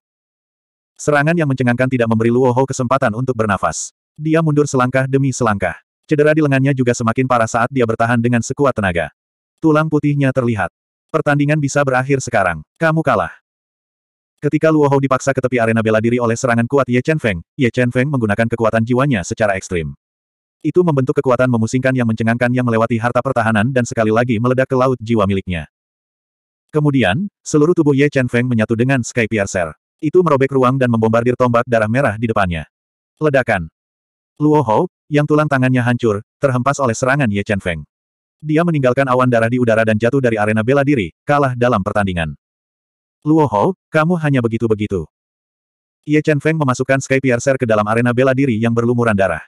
Serangan yang mencengangkan tidak memberi Luohou kesempatan untuk bernafas. Dia mundur selangkah demi selangkah. Cedera di lengannya juga semakin parah saat dia bertahan dengan sekuat tenaga. Tulang putihnya terlihat. Pertandingan bisa berakhir sekarang. Kamu kalah. Ketika Luo Hou dipaksa ke tepi arena bela diri oleh serangan kuat Ye Chen Feng, Ye Chen Feng menggunakan kekuatan jiwanya secara ekstrim. Itu membentuk kekuatan memusingkan yang mencengangkan yang melewati harta pertahanan dan sekali lagi meledak ke laut jiwa miliknya. Kemudian, seluruh tubuh Ye Chen Feng menyatu dengan Sky Piercer. Itu merobek ruang dan membombardir tombak darah merah di depannya. Ledakan. Luo Hou, yang tulang tangannya hancur, terhempas oleh serangan Ye Chen Feng. Dia meninggalkan awan darah di udara dan jatuh dari arena bela diri, kalah dalam pertandingan. Luo Hou, kamu hanya begitu-begitu. Ye Chen Feng memasukkan Sky Piercer ke dalam arena bela diri yang berlumuran darah.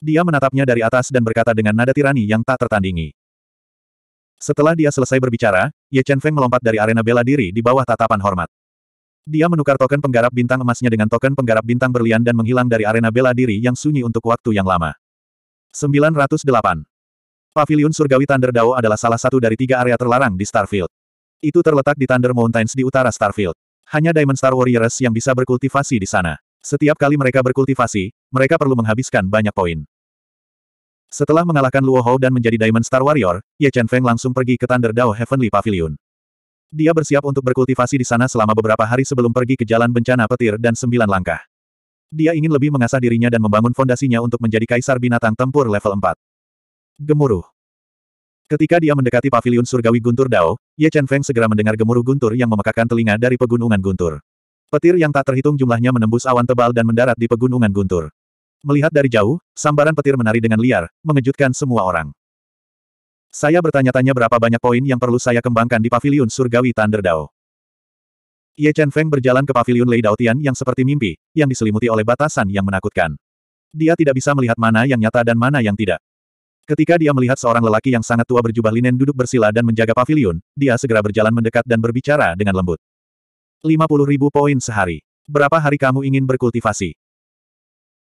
Dia menatapnya dari atas dan berkata dengan nada tirani yang tak tertandingi. Setelah dia selesai berbicara, Ye Chen Feng melompat dari arena bela diri di bawah tatapan hormat. Dia menukar token penggarap bintang emasnya dengan token penggarap bintang berlian dan menghilang dari arena bela diri yang sunyi untuk waktu yang lama. 908. Pavilion Surgawi Thunder Dao adalah salah satu dari tiga area terlarang di Starfield. Itu terletak di Thunder Mountains di utara Starfield. Hanya Diamond Star Warriors yang bisa berkultivasi di sana. Setiap kali mereka berkultivasi, mereka perlu menghabiskan banyak poin. Setelah mengalahkan Luo Hou dan menjadi Diamond Star Warrior, Ye Chen Feng langsung pergi ke Thunder Dao Heavenly Pavilion. Dia bersiap untuk berkultivasi di sana selama beberapa hari sebelum pergi ke Jalan Bencana Petir dan Sembilan Langkah. Dia ingin lebih mengasah dirinya dan membangun fondasinya untuk menjadi Kaisar Binatang Tempur level 4. Gemuruh. Ketika dia mendekati pavilion surgawi Guntur Dao, Ye Chen Feng segera mendengar gemuruh guntur yang memekakkan telinga dari pegunungan Guntur. Petir yang tak terhitung jumlahnya menembus awan tebal dan mendarat di pegunungan Guntur. Melihat dari jauh, sambaran petir menari dengan liar, mengejutkan semua orang. Saya bertanya-tanya berapa banyak poin yang perlu saya kembangkan di pavilion surgawi Thunder Dao. Ye Chen Feng berjalan ke pavilion Lei Daotian yang seperti mimpi, yang diselimuti oleh batasan yang menakutkan. Dia tidak bisa melihat mana yang nyata dan mana yang tidak. Ketika dia melihat seorang lelaki yang sangat tua berjubah linen duduk bersila dan menjaga pavilion, dia segera berjalan mendekat dan berbicara dengan lembut. 50 ribu poin sehari. Berapa hari kamu ingin berkultivasi?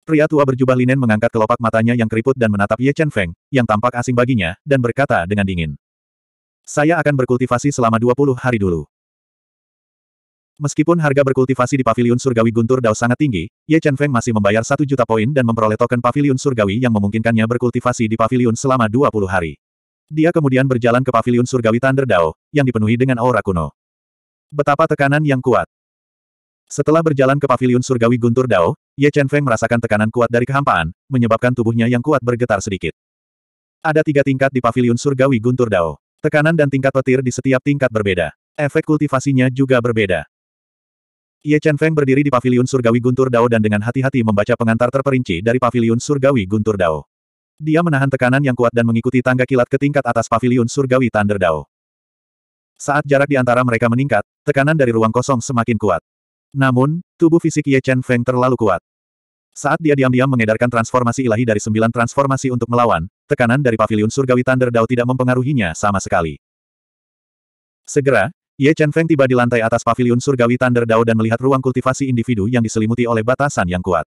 Pria tua berjubah linen mengangkat kelopak matanya yang keriput dan menatap Ye Chen Feng, yang tampak asing baginya, dan berkata dengan dingin. Saya akan berkultivasi selama 20 hari dulu. Meskipun harga berkultivasi di paviliun surgawi Guntur Dao sangat tinggi, Ye Chen Feng masih membayar satu juta poin dan memperoleh token paviliun surgawi yang memungkinkannya berkultivasi di paviliun selama 20 hari. Dia kemudian berjalan ke paviliun surgawi Thunder Dao, yang dipenuhi dengan aura kuno. Betapa tekanan yang kuat. Setelah berjalan ke paviliun surgawi Guntur Dao, Ye Chen Feng merasakan tekanan kuat dari kehampaan, menyebabkan tubuhnya yang kuat bergetar sedikit. Ada tiga tingkat di paviliun surgawi Guntur Dao. Tekanan dan tingkat petir di setiap tingkat berbeda. Efek kultivasinya juga berbeda. Ye Chen Feng berdiri di paviliun surgawi Guntur Dao dan dengan hati-hati membaca pengantar terperinci dari paviliun surgawi Guntur Dao. Dia menahan tekanan yang kuat dan mengikuti tangga kilat ke tingkat atas paviliun surgawi Thunder Dao. Saat jarak di antara mereka meningkat, tekanan dari ruang kosong semakin kuat. Namun, tubuh fisik Ye Chen Feng terlalu kuat. Saat dia diam-diam mengedarkan transformasi ilahi dari sembilan transformasi untuk melawan, tekanan dari paviliun surgawi Thunder Dao tidak mempengaruhinya sama sekali. Segera, Ye Chen Feng tiba di lantai atas pavilion surgawi Thunder Dao dan melihat ruang kultivasi individu yang diselimuti oleh batasan yang kuat.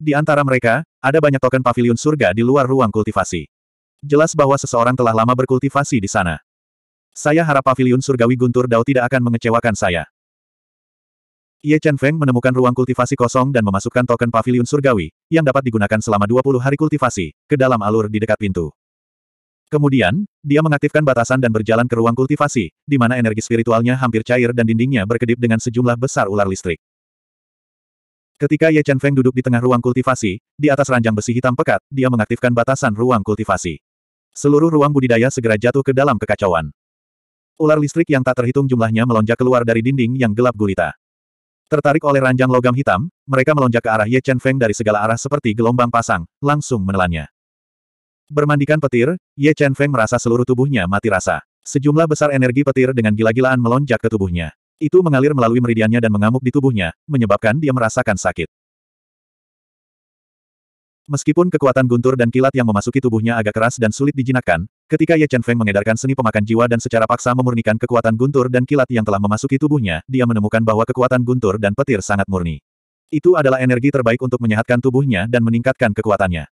Di antara mereka, ada banyak token pavilion surga di luar ruang kultivasi. Jelas bahwa seseorang telah lama berkultivasi di sana. Saya harap pavilion surgawi Guntur Dao tidak akan mengecewakan saya. Ye Chen Feng menemukan ruang kultivasi kosong dan memasukkan token pavilion surgawi, yang dapat digunakan selama 20 hari kultivasi, ke dalam alur di dekat pintu. Kemudian, dia mengaktifkan batasan dan berjalan ke ruang kultivasi, di mana energi spiritualnya hampir cair dan dindingnya berkedip dengan sejumlah besar ular listrik. Ketika Ye Chen Feng duduk di tengah ruang kultivasi, di atas ranjang besi hitam pekat, dia mengaktifkan batasan ruang kultivasi. Seluruh ruang budidaya segera jatuh ke dalam kekacauan. Ular listrik yang tak terhitung jumlahnya melonjak keluar dari dinding yang gelap gulita. Tertarik oleh ranjang logam hitam, mereka melonjak ke arah Ye Chen Feng dari segala arah seperti gelombang pasang, langsung menelannya. Bermandikan petir, Ye Chen Feng merasa seluruh tubuhnya mati rasa. Sejumlah besar energi petir dengan gila-gilaan melonjak ke tubuhnya. Itu mengalir melalui meridiannya dan mengamuk di tubuhnya, menyebabkan dia merasakan sakit. Meskipun kekuatan guntur dan kilat yang memasuki tubuhnya agak keras dan sulit dijinakkan, ketika Ye Chen Feng mengedarkan seni pemakan jiwa dan secara paksa memurnikan kekuatan guntur dan kilat yang telah memasuki tubuhnya, dia menemukan bahwa kekuatan guntur dan petir sangat murni. Itu adalah energi terbaik untuk menyehatkan tubuhnya dan meningkatkan kekuatannya.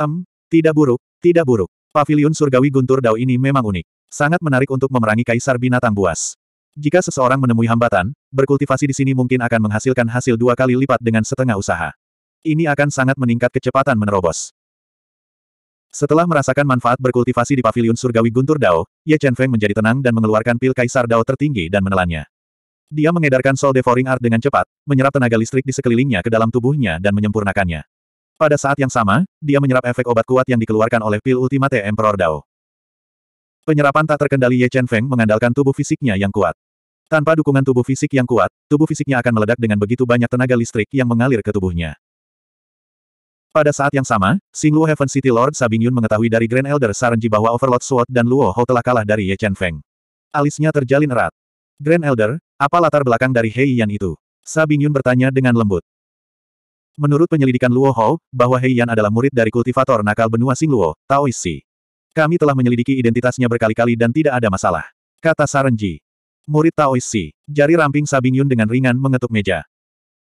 Em, um, tidak buruk, tidak buruk. Paviliun surgawi guntur Dao ini memang unik. Sangat menarik untuk memerangi kaisar binatang buas. Jika seseorang menemui hambatan, berkultivasi di sini mungkin akan menghasilkan hasil dua kali lipat dengan setengah usaha. Ini akan sangat meningkat kecepatan menerobos. Setelah merasakan manfaat berkultivasi di paviliun surgawi guntur Dao, Ye Chen Feng menjadi tenang dan mengeluarkan pil kaisar Dao tertinggi dan menelannya. Dia mengedarkan Soul Devouring Art dengan cepat, menyerap tenaga listrik di sekelilingnya ke dalam tubuhnya dan menyempurnakannya. Pada saat yang sama, dia menyerap efek obat kuat yang dikeluarkan oleh pil Ultimate Emperor Dao. Penyerapan tak terkendali Ye Chen Feng mengandalkan tubuh fisiknya yang kuat. Tanpa dukungan tubuh fisik yang kuat, tubuh fisiknya akan meledak dengan begitu banyak tenaga listrik yang mengalir ke tubuhnya. Pada saat yang sama, Luo Heaven City Lord Sabing Yun mengetahui dari Grand Elder Sarenji bahwa Overlord Sword dan Luo Hou telah kalah dari Ye Chen Feng. Alisnya terjalin erat. Grand Elder, apa latar belakang dari Hei Yan itu? Sabing Yun bertanya dengan lembut. Menurut penyelidikan Luo Hou, bahwa Hei Yan adalah murid dari kultivator nakal benua Sing Luo, Singluo, Si. Kami telah menyelidiki identitasnya berkali-kali dan tidak ada masalah. Kata Sarenji. Murid Si. Jari ramping Sabing Yun dengan ringan mengetuk meja.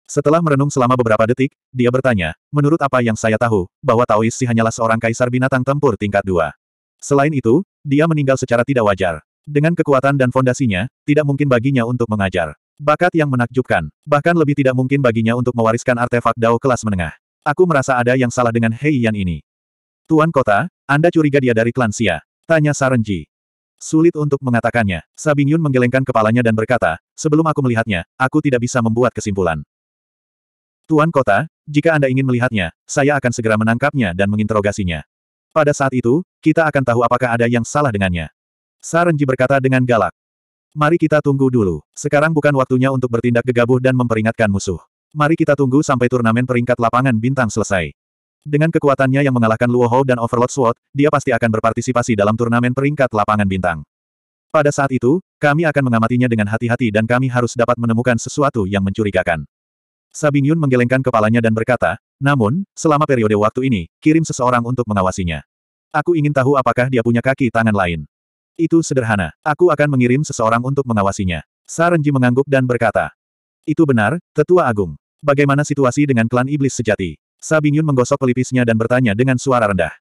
Setelah merenung selama beberapa detik, dia bertanya, menurut apa yang saya tahu, bahwa Si hanyalah seorang kaisar binatang tempur tingkat dua. Selain itu, dia meninggal secara tidak wajar. Dengan kekuatan dan fondasinya, tidak mungkin baginya untuk mengajar. Bakat yang menakjubkan. Bahkan lebih tidak mungkin baginya untuk mewariskan artefak Dao kelas menengah. Aku merasa ada yang salah dengan Hei Yan ini. Tuan Kota, Anda curiga dia dari klan Xia? Tanya Sarenji. Sulit untuk mengatakannya. Sabing Yun menggelengkan kepalanya dan berkata, sebelum aku melihatnya, aku tidak bisa membuat kesimpulan. Tuan Kota, jika Anda ingin melihatnya, saya akan segera menangkapnya dan menginterogasinya. Pada saat itu, kita akan tahu apakah ada yang salah dengannya. Sarenji berkata dengan galak. Mari kita tunggu dulu. Sekarang bukan waktunya untuk bertindak gegabah dan memperingatkan musuh. Mari kita tunggu sampai turnamen peringkat lapangan bintang selesai. Dengan kekuatannya yang mengalahkan Luo Hou dan Overlord Sword, dia pasti akan berpartisipasi dalam turnamen peringkat lapangan bintang. Pada saat itu, kami akan mengamatinya dengan hati-hati dan kami harus dapat menemukan sesuatu yang mencurigakan. Sabing Yun menggelengkan kepalanya dan berkata, namun, selama periode waktu ini, kirim seseorang untuk mengawasinya. Aku ingin tahu apakah dia punya kaki tangan lain. Itu sederhana. Aku akan mengirim seseorang untuk mengawasinya. Sarenji mengangguk dan berkata. Itu benar, Tetua Agung. Bagaimana situasi dengan klan iblis sejati? Sabinyun menggosok pelipisnya dan bertanya dengan suara rendah.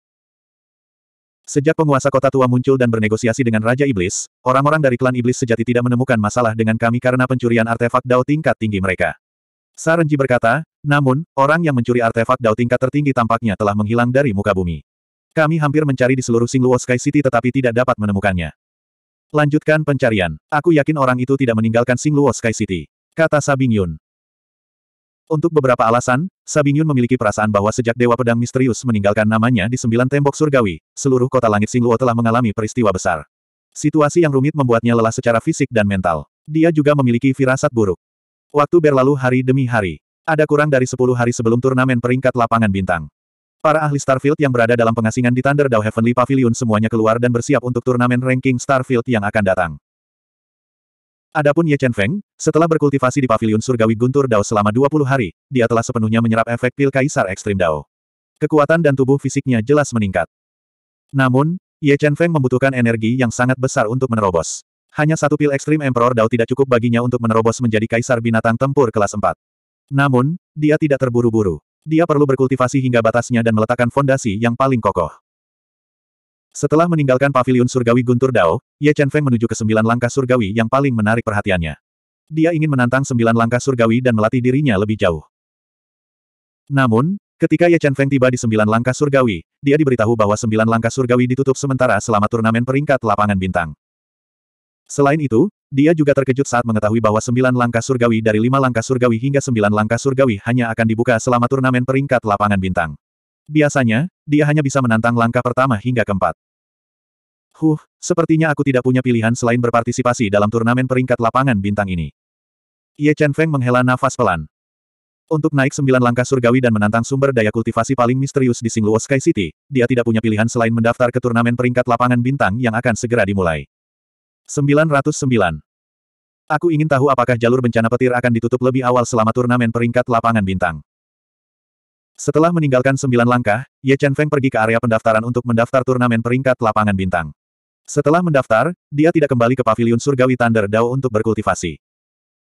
Sejak penguasa kota tua muncul dan bernegosiasi dengan Raja Iblis, orang-orang dari klan Iblis sejati tidak menemukan masalah dengan kami karena pencurian artefak dao tingkat tinggi mereka. Sarenji berkata, namun, orang yang mencuri artefak dao tingkat tertinggi tampaknya telah menghilang dari muka bumi. Kami hampir mencari di seluruh Singluo Sky City tetapi tidak dapat menemukannya. Lanjutkan pencarian. Aku yakin orang itu tidak meninggalkan Singluo Sky City. Kata Sabing Yun. Untuk beberapa alasan, Sabing Yun memiliki perasaan bahwa sejak Dewa Pedang Misterius meninggalkan namanya di sembilan tembok surgawi, seluruh kota langit Singluo telah mengalami peristiwa besar. Situasi yang rumit membuatnya lelah secara fisik dan mental. Dia juga memiliki firasat buruk. Waktu berlalu hari demi hari. Ada kurang dari 10 hari sebelum turnamen peringkat lapangan bintang. Para ahli Starfield yang berada dalam pengasingan di Thunder Dao Heavenly Pavilion semuanya keluar dan bersiap untuk turnamen ranking Starfield yang akan datang. Adapun Ye Chen Feng, setelah berkultivasi di Pavilion Surgawi Guntur Dao selama 20 hari, dia telah sepenuhnya menyerap efek pil Kaisar Ekstrim Dao. Kekuatan dan tubuh fisiknya jelas meningkat. Namun, Ye Chen Feng membutuhkan energi yang sangat besar untuk menerobos. Hanya satu pil Ekstrim Emperor Dao tidak cukup baginya untuk menerobos menjadi Kaisar Binatang Tempur kelas 4. Namun, dia tidak terburu-buru dia perlu berkultivasi hingga batasnya dan meletakkan fondasi yang paling kokoh. Setelah meninggalkan paviliun surgawi Guntur Dao, Ye Chen Feng menuju ke sembilan langkah surgawi yang paling menarik perhatiannya. Dia ingin menantang sembilan langkah surgawi dan melatih dirinya lebih jauh. Namun, Ketika Ye Chen Feng tiba di sembilan langkah surgawi, dia diberitahu bahwa sembilan langkah surgawi ditutup sementara selama turnamen peringkat lapangan bintang. Selain itu, dia juga terkejut saat mengetahui bahwa sembilan langkah surgawi dari lima langkah surgawi hingga sembilan langkah surgawi hanya akan dibuka selama turnamen peringkat lapangan bintang. Biasanya, dia hanya bisa menantang langkah pertama hingga keempat. Huh, sepertinya aku tidak punya pilihan selain berpartisipasi dalam turnamen peringkat lapangan bintang ini. Ye Chen Feng menghela nafas pelan. Untuk naik sembilan langkah surgawi dan menantang sumber daya kultivasi paling misterius di Singluo Sky City, dia tidak punya pilihan selain mendaftar ke turnamen peringkat lapangan bintang yang akan segera dimulai. 909. Aku ingin tahu apakah jalur bencana petir akan ditutup lebih awal selama turnamen peringkat lapangan bintang. Setelah meninggalkan sembilan langkah, Ye Chen Feng pergi ke area pendaftaran untuk mendaftar turnamen peringkat lapangan bintang. Setelah mendaftar, dia tidak kembali ke paviliun surgawi Thunder Dao untuk berkultivasi.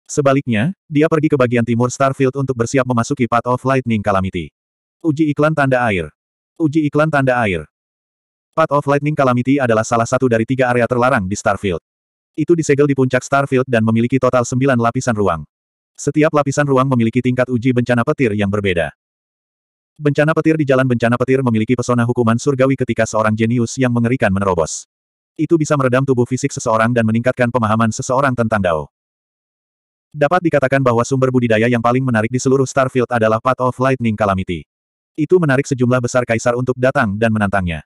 Sebaliknya, dia pergi ke bagian timur Starfield untuk bersiap memasuki Path of Lightning Calamity. Uji iklan tanda air. Uji iklan tanda air. Path of Lightning Calamity adalah salah satu dari tiga area terlarang di Starfield. Itu disegel di puncak Starfield dan memiliki total sembilan lapisan ruang. Setiap lapisan ruang memiliki tingkat uji bencana petir yang berbeda. Bencana petir di jalan bencana petir memiliki pesona hukuman surgawi ketika seorang jenius yang mengerikan menerobos. Itu bisa meredam tubuh fisik seseorang dan meningkatkan pemahaman seseorang tentang Dao. Dapat dikatakan bahwa sumber budidaya yang paling menarik di seluruh Starfield adalah Path of Lightning Calamity. Itu menarik sejumlah besar kaisar untuk datang dan menantangnya.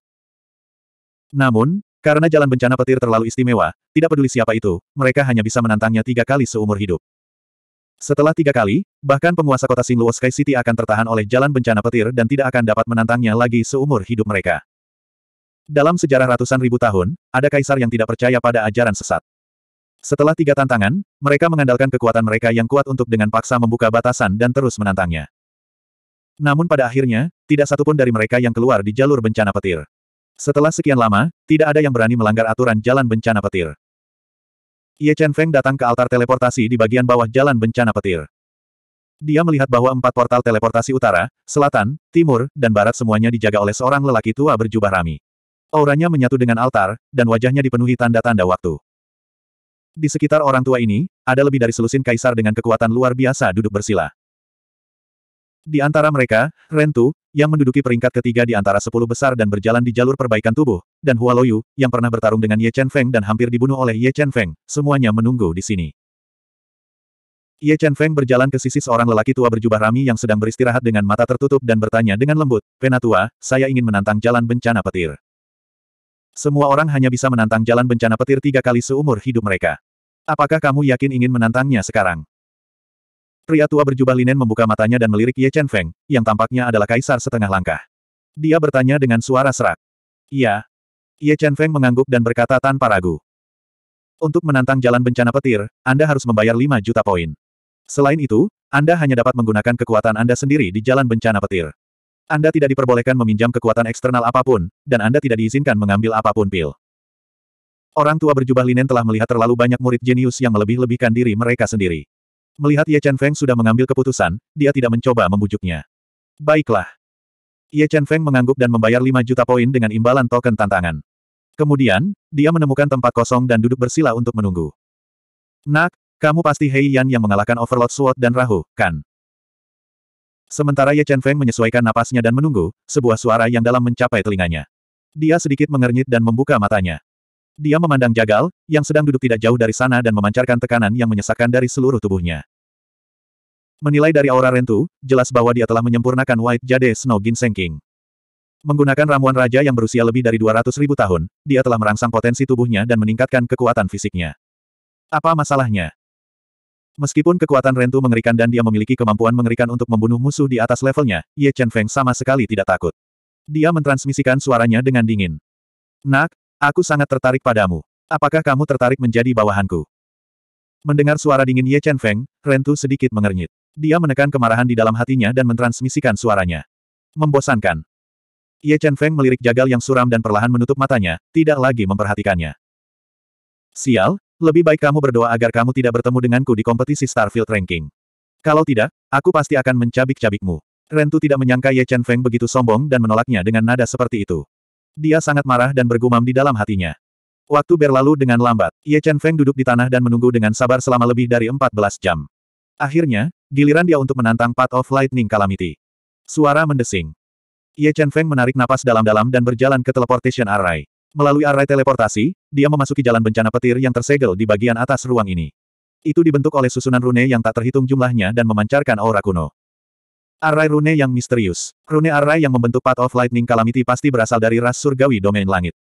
Namun, karena jalan bencana petir terlalu istimewa, tidak peduli siapa itu, mereka hanya bisa menantangnya tiga kali seumur hidup. Setelah tiga kali, bahkan penguasa kota Singluo Sky City akan tertahan oleh jalan bencana petir dan tidak akan dapat menantangnya lagi seumur hidup mereka. Dalam sejarah ratusan ribu tahun, ada kaisar yang tidak percaya pada ajaran sesat. Setelah tiga tantangan, mereka mengandalkan kekuatan mereka yang kuat untuk dengan paksa membuka batasan dan terus menantangnya. Namun pada akhirnya, tidak satupun dari mereka yang keluar di jalur bencana petir. Setelah sekian lama, tidak ada yang berani melanggar aturan jalan bencana petir. Ye Chen Feng datang ke altar teleportasi di bagian bawah jalan bencana petir. Dia melihat bahwa empat portal teleportasi utara, selatan, timur, dan barat semuanya dijaga oleh seorang lelaki tua berjubah rami. Auranya menyatu dengan altar, dan wajahnya dipenuhi tanda-tanda waktu. Di sekitar orang tua ini, ada lebih dari selusin kaisar dengan kekuatan luar biasa duduk bersila. Di antara mereka, Rentu, yang menduduki peringkat ketiga di antara sepuluh besar dan berjalan di jalur perbaikan tubuh, dan Hua Loyu, yang pernah bertarung dengan Ye Chen Feng dan hampir dibunuh oleh Ye Chen Feng, semuanya menunggu di sini. Ye Chen Feng berjalan ke sisi seorang lelaki tua berjubah rami yang sedang beristirahat dengan mata tertutup dan bertanya dengan lembut, Penatua, saya ingin menantang jalan bencana petir. Semua orang hanya bisa menantang jalan bencana petir tiga kali seumur hidup mereka. Apakah kamu yakin ingin menantangnya sekarang? Pria tua berjubah linen membuka matanya dan melirik Ye Chen Feng, yang tampaknya adalah kaisar setengah langkah. Dia bertanya dengan suara serak. Iya. Ye Chen Feng mengangguk dan berkata tanpa ragu. Untuk menantang jalan bencana petir, Anda harus membayar 5 juta poin. Selain itu, Anda hanya dapat menggunakan kekuatan Anda sendiri di jalan bencana petir. Anda tidak diperbolehkan meminjam kekuatan eksternal apapun, dan Anda tidak diizinkan mengambil apapun pil. Orang tua berjubah linen telah melihat terlalu banyak murid jenius yang melebih-lebihkan diri mereka sendiri. Melihat Ye Chen Feng sudah mengambil keputusan, dia tidak mencoba membujuknya. Baiklah. Ye Chen Feng mengangguk dan membayar 5 juta poin dengan imbalan token tantangan. Kemudian, dia menemukan tempat kosong dan duduk bersila untuk menunggu. Nak, kamu pasti Hei Yan yang mengalahkan Overlord Sword dan Rahu, kan? Sementara Ye Chen Feng menyesuaikan napasnya dan menunggu, sebuah suara yang dalam mencapai telinganya. Dia sedikit mengernyit dan membuka matanya. Dia memandang Jagal, yang sedang duduk tidak jauh dari sana dan memancarkan tekanan yang menyesakkan dari seluruh tubuhnya. Menilai dari aura Rentu, jelas bahwa dia telah menyempurnakan White Jade Snow Ginseng King. Menggunakan ramuan raja yang berusia lebih dari 200 ribu tahun, dia telah merangsang potensi tubuhnya dan meningkatkan kekuatan fisiknya. Apa masalahnya? Meskipun kekuatan Rentu mengerikan dan dia memiliki kemampuan mengerikan untuk membunuh musuh di atas levelnya, Ye Chen Feng sama sekali tidak takut. Dia mentransmisikan suaranya dengan dingin. Nak, aku sangat tertarik padamu. Apakah kamu tertarik menjadi bawahanku? Mendengar suara dingin Ye Chen Feng, Rentu sedikit mengernyit. Dia menekan kemarahan di dalam hatinya dan mentransmisikan suaranya. Membosankan. Ye Chen Feng melirik jagal yang suram dan perlahan menutup matanya, tidak lagi memperhatikannya. Sial, lebih baik kamu berdoa agar kamu tidak bertemu denganku di kompetisi Starfield Ranking. Kalau tidak, aku pasti akan mencabik-cabikmu. Rentu tidak menyangka Ye Chen Feng begitu sombong dan menolaknya dengan nada seperti itu. Dia sangat marah dan bergumam di dalam hatinya. Waktu berlalu dengan lambat, Ye Chen Feng duduk di tanah dan menunggu dengan sabar selama lebih dari 14 jam. Akhirnya, giliran dia untuk menantang Path of Lightning Calamity. Suara mendesing. Ye Chen Feng menarik napas dalam-dalam dan berjalan ke teleportation array. Melalui array teleportasi, dia memasuki jalan bencana petir yang tersegel di bagian atas ruang ini. Itu dibentuk oleh susunan rune yang tak terhitung jumlahnya dan memancarkan aura kuno. Array rune yang misterius. Rune array yang membentuk Path of Lightning Calamity pasti berasal dari ras surgawi domain langit.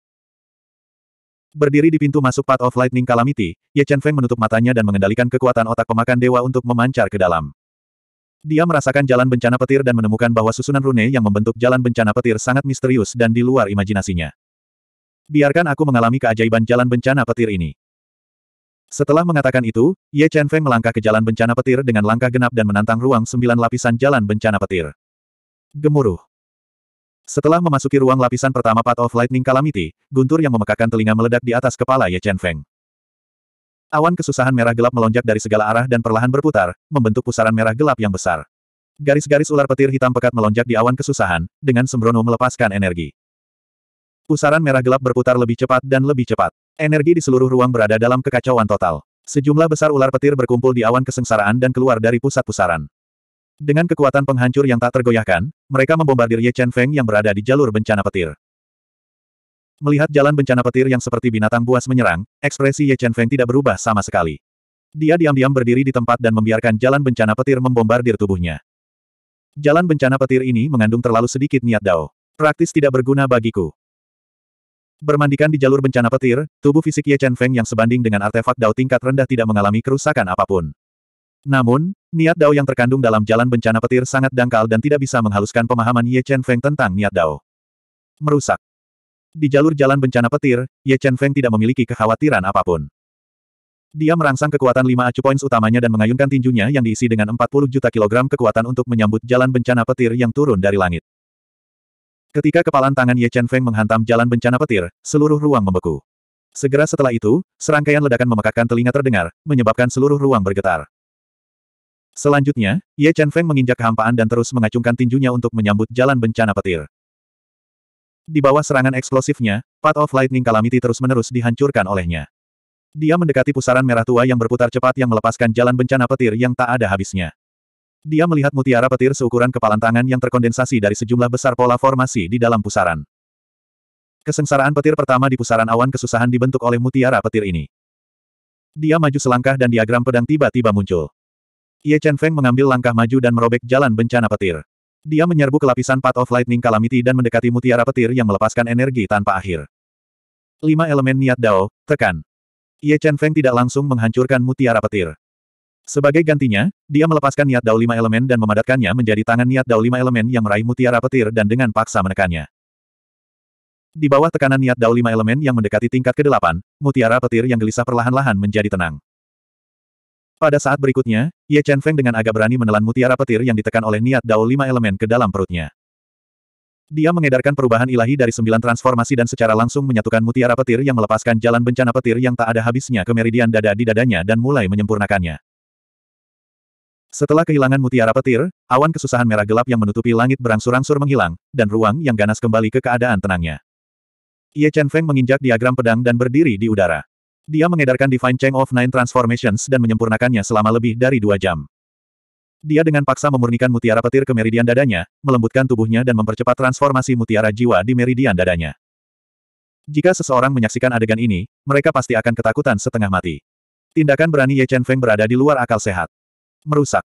Berdiri di pintu masuk Path of Lightning Calamity, Ye Chen Feng menutup matanya dan mengendalikan kekuatan otak pemakan dewa untuk memancar ke dalam. Dia merasakan jalan bencana petir dan menemukan bahwa susunan rune yang membentuk jalan bencana petir sangat misterius dan di luar imajinasinya. Biarkan aku mengalami keajaiban jalan bencana petir ini. Setelah mengatakan itu, Ye Chen Feng melangkah ke jalan bencana petir dengan langkah genap dan menantang ruang sembilan lapisan jalan bencana petir. Gemuruh. Setelah memasuki ruang lapisan pertama Path of Lightning Calamity, guntur yang memekakan telinga meledak di atas kepala Ye Chen Feng. Awan kesusahan merah gelap melonjak dari segala arah dan perlahan berputar, membentuk pusaran merah gelap yang besar. Garis-garis ular petir hitam pekat melonjak di awan kesusahan, dengan sembrono melepaskan energi. Pusaran merah gelap berputar lebih cepat dan lebih cepat. Energi di seluruh ruang berada dalam kekacauan total. Sejumlah besar ular petir berkumpul di awan kesengsaraan dan keluar dari pusat pusaran. Dengan kekuatan penghancur yang tak tergoyahkan, mereka membombardir Ye Chen Feng yang berada di jalur bencana petir. Melihat jalan bencana petir yang seperti binatang buas menyerang, ekspresi Ye Chen Feng tidak berubah sama sekali. Dia diam-diam berdiri di tempat dan membiarkan jalan bencana petir membombardir tubuhnya. Jalan bencana petir ini mengandung terlalu sedikit niat dao. Praktis tidak berguna bagiku. Bermandikan di jalur bencana petir, tubuh fisik Ye Chen Feng yang sebanding dengan artefak dao tingkat rendah tidak mengalami kerusakan apapun. Namun, niat Dao yang terkandung dalam jalan bencana petir sangat dangkal dan tidak bisa menghaluskan pemahaman Ye Chen Feng tentang niat Dao. Merusak. Di jalur jalan bencana petir, Ye Chen Feng tidak memiliki kekhawatiran apapun. Dia merangsang kekuatan lima acu points utamanya dan mengayunkan tinjunya yang diisi dengan 40 juta kilogram kekuatan untuk menyambut jalan bencana petir yang turun dari langit. Ketika kepalan tangan Ye Chen Feng menghantam jalan bencana petir, seluruh ruang membeku. Segera setelah itu, serangkaian ledakan memekakkan telinga terdengar, menyebabkan seluruh ruang bergetar. Selanjutnya, Ye Chen Feng menginjak kehampaan dan terus mengacungkan tinjunya untuk menyambut jalan bencana petir. Di bawah serangan eksplosifnya, Path of Lightning Calamity terus-menerus dihancurkan olehnya. Dia mendekati pusaran merah tua yang berputar cepat yang melepaskan jalan bencana petir yang tak ada habisnya. Dia melihat mutiara petir seukuran kepalan tangan yang terkondensasi dari sejumlah besar pola formasi di dalam pusaran. Kesengsaraan petir pertama di pusaran awan kesusahan dibentuk oleh mutiara petir ini. Dia maju selangkah dan diagram pedang tiba-tiba muncul. Ye Chen Feng mengambil langkah maju dan merobek jalan bencana petir. Dia menyerbu ke lapisan Path of Lightning Calamity dan mendekati mutiara petir yang melepaskan energi tanpa akhir. Lima elemen niat Dao, tekan. Ye Chen Feng tidak langsung menghancurkan mutiara petir. Sebagai gantinya, dia melepaskan niat Dao lima elemen dan memadatkannya menjadi tangan niat Dao lima elemen yang meraih mutiara petir dan dengan paksa menekannya. Di bawah tekanan niat Dao lima elemen yang mendekati tingkat ke-8, mutiara petir yang gelisah perlahan-lahan menjadi tenang. Pada saat berikutnya, Ye Chen Feng dengan agak berani menelan mutiara petir yang ditekan oleh niat dao lima elemen ke dalam perutnya. Dia mengedarkan perubahan ilahi dari sembilan transformasi dan secara langsung menyatukan mutiara petir yang melepaskan jalan bencana petir yang tak ada habisnya ke meridian dada di dadanya dan mulai menyempurnakannya. Setelah kehilangan mutiara petir, awan kesusahan merah gelap yang menutupi langit berangsur-angsur menghilang, dan ruang yang ganas kembali ke keadaan tenangnya. Ye Chen Feng menginjak diagram pedang dan berdiri di udara. Dia mengedarkan Divine Chain of Nine Transformations dan menyempurnakannya selama lebih dari dua jam. Dia dengan paksa memurnikan mutiara petir ke meridian dadanya, melembutkan tubuhnya dan mempercepat transformasi mutiara jiwa di meridian dadanya. Jika seseorang menyaksikan adegan ini, mereka pasti akan ketakutan setengah mati. Tindakan berani Ye Chen Feng berada di luar akal sehat. Merusak.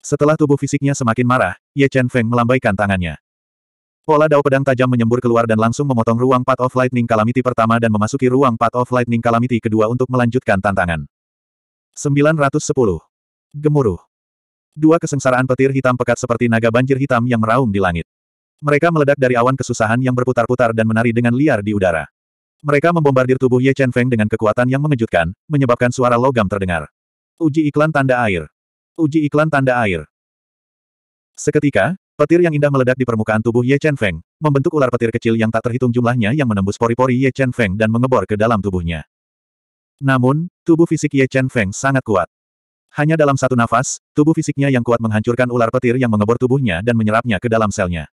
Setelah tubuh fisiknya semakin marah, Ye Chen Feng melambaikan tangannya. Pola dao pedang tajam menyembur keluar dan langsung memotong ruang Path of Lightning Kalamiti pertama dan memasuki ruang Path of Lightning Kalamiti kedua untuk melanjutkan tantangan. 910. Gemuruh. Dua kesengsaraan petir hitam pekat seperti naga banjir hitam yang meraung di langit. Mereka meledak dari awan kesusahan yang berputar-putar dan menari dengan liar di udara. Mereka membombardir tubuh Ye Chen Feng dengan kekuatan yang mengejutkan, menyebabkan suara logam terdengar. Uji iklan tanda air. Uji iklan tanda air. Seketika, Petir yang indah meledak di permukaan tubuh Ye Chen Feng, membentuk ular petir kecil yang tak terhitung jumlahnya yang menembus pori-pori Ye Chen Feng dan mengebor ke dalam tubuhnya. Namun, tubuh fisik Ye Chen Feng sangat kuat. Hanya dalam satu nafas, tubuh fisiknya yang kuat menghancurkan ular petir yang mengebor tubuhnya dan menyerapnya ke dalam selnya.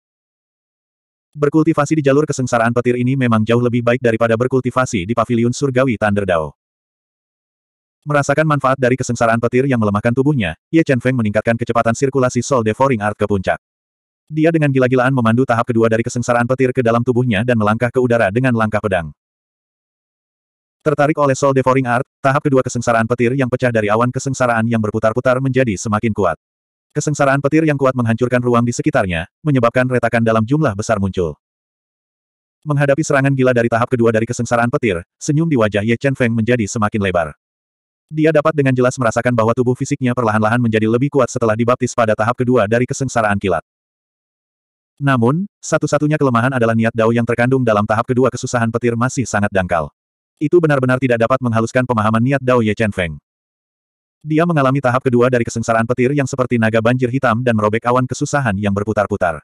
Berkultivasi di jalur kesengsaraan petir ini memang jauh lebih baik daripada berkultivasi di paviliun surgawi Thunderdao. Merasakan manfaat dari kesengsaraan petir yang melemahkan tubuhnya, Ye Chen Feng meningkatkan kecepatan sirkulasi Soul Devouring Art ke puncak. Dia dengan gila-gilaan memandu tahap kedua dari kesengsaraan petir ke dalam tubuhnya dan melangkah ke udara dengan langkah pedang. Tertarik oleh Soul Devouring Art, tahap kedua kesengsaraan petir yang pecah dari awan kesengsaraan yang berputar-putar menjadi semakin kuat. Kesengsaraan petir yang kuat menghancurkan ruang di sekitarnya, menyebabkan retakan dalam jumlah besar muncul. Menghadapi serangan gila dari tahap kedua dari kesengsaraan petir, senyum di wajah Ye Chen Feng menjadi semakin lebar. Dia dapat dengan jelas merasakan bahwa tubuh fisiknya perlahan-lahan menjadi lebih kuat setelah dibaptis pada tahap kedua dari kesengsaraan kilat. Namun, satu-satunya kelemahan adalah niat Dao yang terkandung dalam tahap kedua kesusahan petir masih sangat dangkal. Itu benar-benar tidak dapat menghaluskan pemahaman niat Dao Ye Chen Feng. Dia mengalami tahap kedua dari kesengsaraan petir yang seperti naga banjir hitam dan merobek awan kesusahan yang berputar-putar.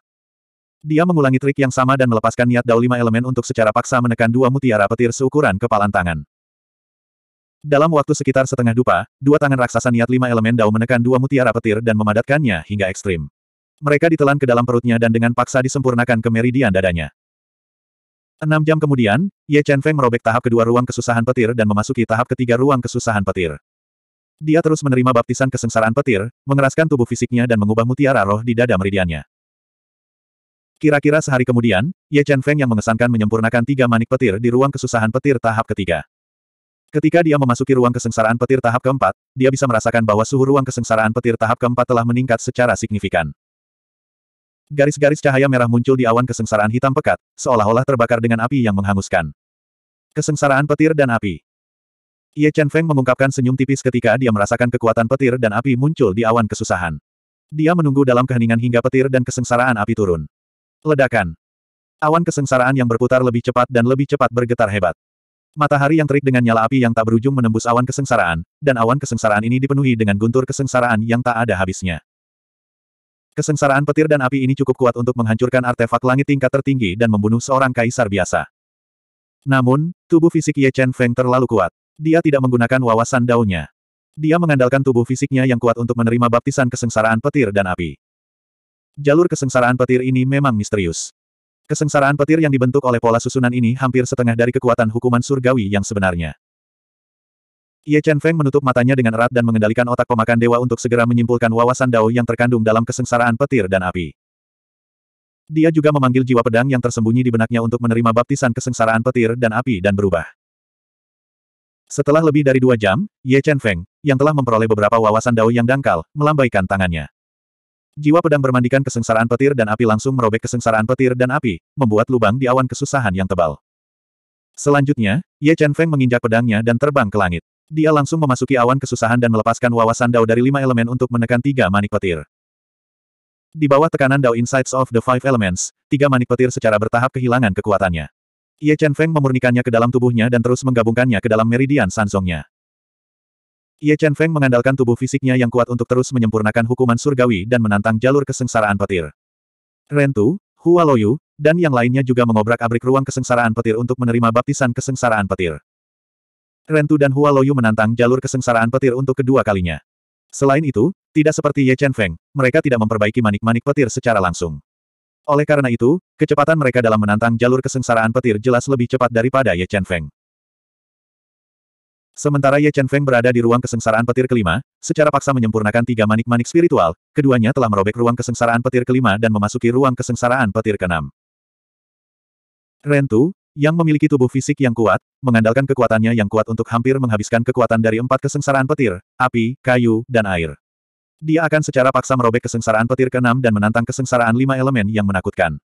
Dia mengulangi trik yang sama dan melepaskan niat Dao lima elemen untuk secara paksa menekan dua mutiara petir seukuran kepalan tangan. Dalam waktu sekitar setengah dupa, dua tangan raksasa niat lima elemen Dao menekan dua mutiara petir dan memadatkannya hingga ekstrim. Mereka ditelan ke dalam perutnya dan dengan paksa disempurnakan ke meridian dadanya. Enam jam kemudian, Ye Chen Feng merobek tahap kedua ruang kesusahan petir dan memasuki tahap ketiga ruang kesusahan petir. Dia terus menerima baptisan kesengsaraan petir, mengeraskan tubuh fisiknya dan mengubah mutiara roh di dada meridiannya. Kira-kira sehari kemudian, Ye Chen Feng yang mengesankan menyempurnakan tiga manik petir di ruang kesusahan petir tahap ketiga. Ketika dia memasuki ruang kesengsaraan petir tahap keempat, dia bisa merasakan bahwa suhu ruang kesengsaraan petir tahap keempat telah meningkat secara signifikan. Garis-garis cahaya merah muncul di awan kesengsaraan hitam pekat, seolah-olah terbakar dengan api yang menghanguskan. Kesengsaraan petir dan api. Ye Chen Feng mengungkapkan senyum tipis ketika dia merasakan kekuatan petir dan api muncul di awan kesusahan. Dia menunggu dalam keheningan hingga petir dan kesengsaraan api turun. Ledakan. Awan kesengsaraan yang berputar lebih cepat dan lebih cepat bergetar hebat. Matahari yang terik dengan nyala api yang tak berujung menembus awan kesengsaraan, dan awan kesengsaraan ini dipenuhi dengan guntur kesengsaraan yang tak ada habisnya. Kesengsaraan petir dan api ini cukup kuat untuk menghancurkan artefak langit tingkat tertinggi dan membunuh seorang kaisar biasa. Namun, tubuh fisik Ye Chen Feng terlalu kuat. Dia tidak menggunakan wawasan daunnya. Dia mengandalkan tubuh fisiknya yang kuat untuk menerima baptisan kesengsaraan petir dan api. Jalur kesengsaraan petir ini memang misterius. Kesengsaraan petir yang dibentuk oleh pola susunan ini hampir setengah dari kekuatan hukuman surgawi yang sebenarnya. Ye Chen Feng menutup matanya dengan erat dan mengendalikan otak pemakan dewa untuk segera menyimpulkan wawasan Dao yang terkandung dalam kesengsaraan petir dan api. Dia juga memanggil jiwa pedang yang tersembunyi di benaknya untuk menerima baptisan kesengsaraan petir dan api dan berubah. Setelah lebih dari dua jam, Ye Chen Feng, yang telah memperoleh beberapa wawasan Dao yang dangkal, melambaikan tangannya. Jiwa pedang bermandikan kesengsaraan petir dan api langsung merobek kesengsaraan petir dan api, membuat lubang di awan kesusahan yang tebal. Selanjutnya, Ye Chen Feng menginjak pedangnya dan terbang ke langit. Dia langsung memasuki awan kesusahan dan melepaskan wawasan Dao dari lima elemen untuk menekan tiga manik petir. Di bawah tekanan Dao Insights of the Five Elements, tiga manik petir secara bertahap kehilangan kekuatannya. Ye Chen Feng memurnikannya ke dalam tubuhnya dan terus menggabungkannya ke dalam meridian Sanzongnya. Ye Chen Feng mengandalkan tubuh fisiknya yang kuat untuk terus menyempurnakan hukuman surgawi dan menantang jalur kesengsaraan petir. Rentu, Hua Loyu, dan yang lainnya juga mengobrak-abrik ruang kesengsaraan petir untuk menerima baptisan kesengsaraan petir. Rentu dan Hua Loyu menantang jalur kesengsaraan petir untuk kedua kalinya. Selain itu, tidak seperti Ye Chen Feng, mereka tidak memperbaiki manik-manik petir secara langsung. Oleh karena itu, kecepatan mereka dalam menantang jalur kesengsaraan petir jelas lebih cepat daripada Ye Chen Feng. Sementara Ye Chen Feng berada di ruang kesengsaraan petir kelima, secara paksa menyempurnakan tiga manik-manik spiritual, keduanya telah merobek ruang kesengsaraan petir kelima dan memasuki ruang kesengsaraan petir keenam. Rentu, yang memiliki tubuh fisik yang kuat, mengandalkan kekuatannya yang kuat untuk hampir menghabiskan kekuatan dari empat kesengsaraan petir, api, kayu, dan air. Dia akan secara paksa merobek kesengsaraan petir keenam dan menantang kesengsaraan lima elemen yang menakutkan.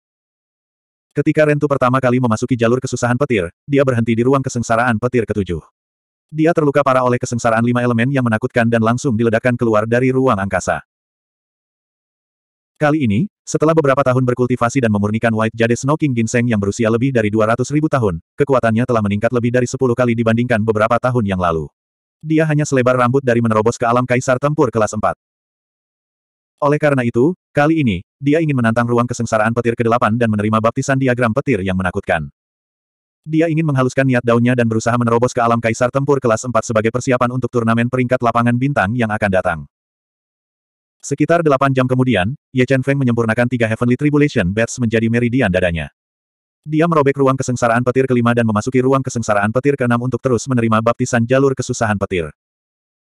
Ketika Rentu pertama kali memasuki jalur kesusahan petir, dia berhenti di ruang kesengsaraan petir ketujuh. Dia terluka parah oleh kesengsaraan lima elemen yang menakutkan dan langsung diledakkan keluar dari ruang angkasa. Kali ini, setelah beberapa tahun berkultivasi dan memurnikan White Jade Snow King Ginseng yang berusia lebih dari 200 ribu tahun, kekuatannya telah meningkat lebih dari 10 kali dibandingkan beberapa tahun yang lalu. Dia hanya selebar rambut dari menerobos ke alam kaisar tempur kelas 4. Oleh karena itu, kali ini, dia ingin menantang ruang kesengsaraan petir ke-8 dan menerima baptisan diagram petir yang menakutkan. Dia ingin menghaluskan niat daunnya dan berusaha menerobos ke alam kaisar tempur kelas 4 sebagai persiapan untuk turnamen peringkat lapangan bintang yang akan datang. Sekitar delapan jam kemudian, Ye Chen Feng menyempurnakan tiga Heavenly Tribulation Bats menjadi meridian dadanya. Dia merobek ruang kesengsaraan petir kelima dan memasuki ruang kesengsaraan petir keenam untuk terus menerima baptisan jalur kesusahan petir.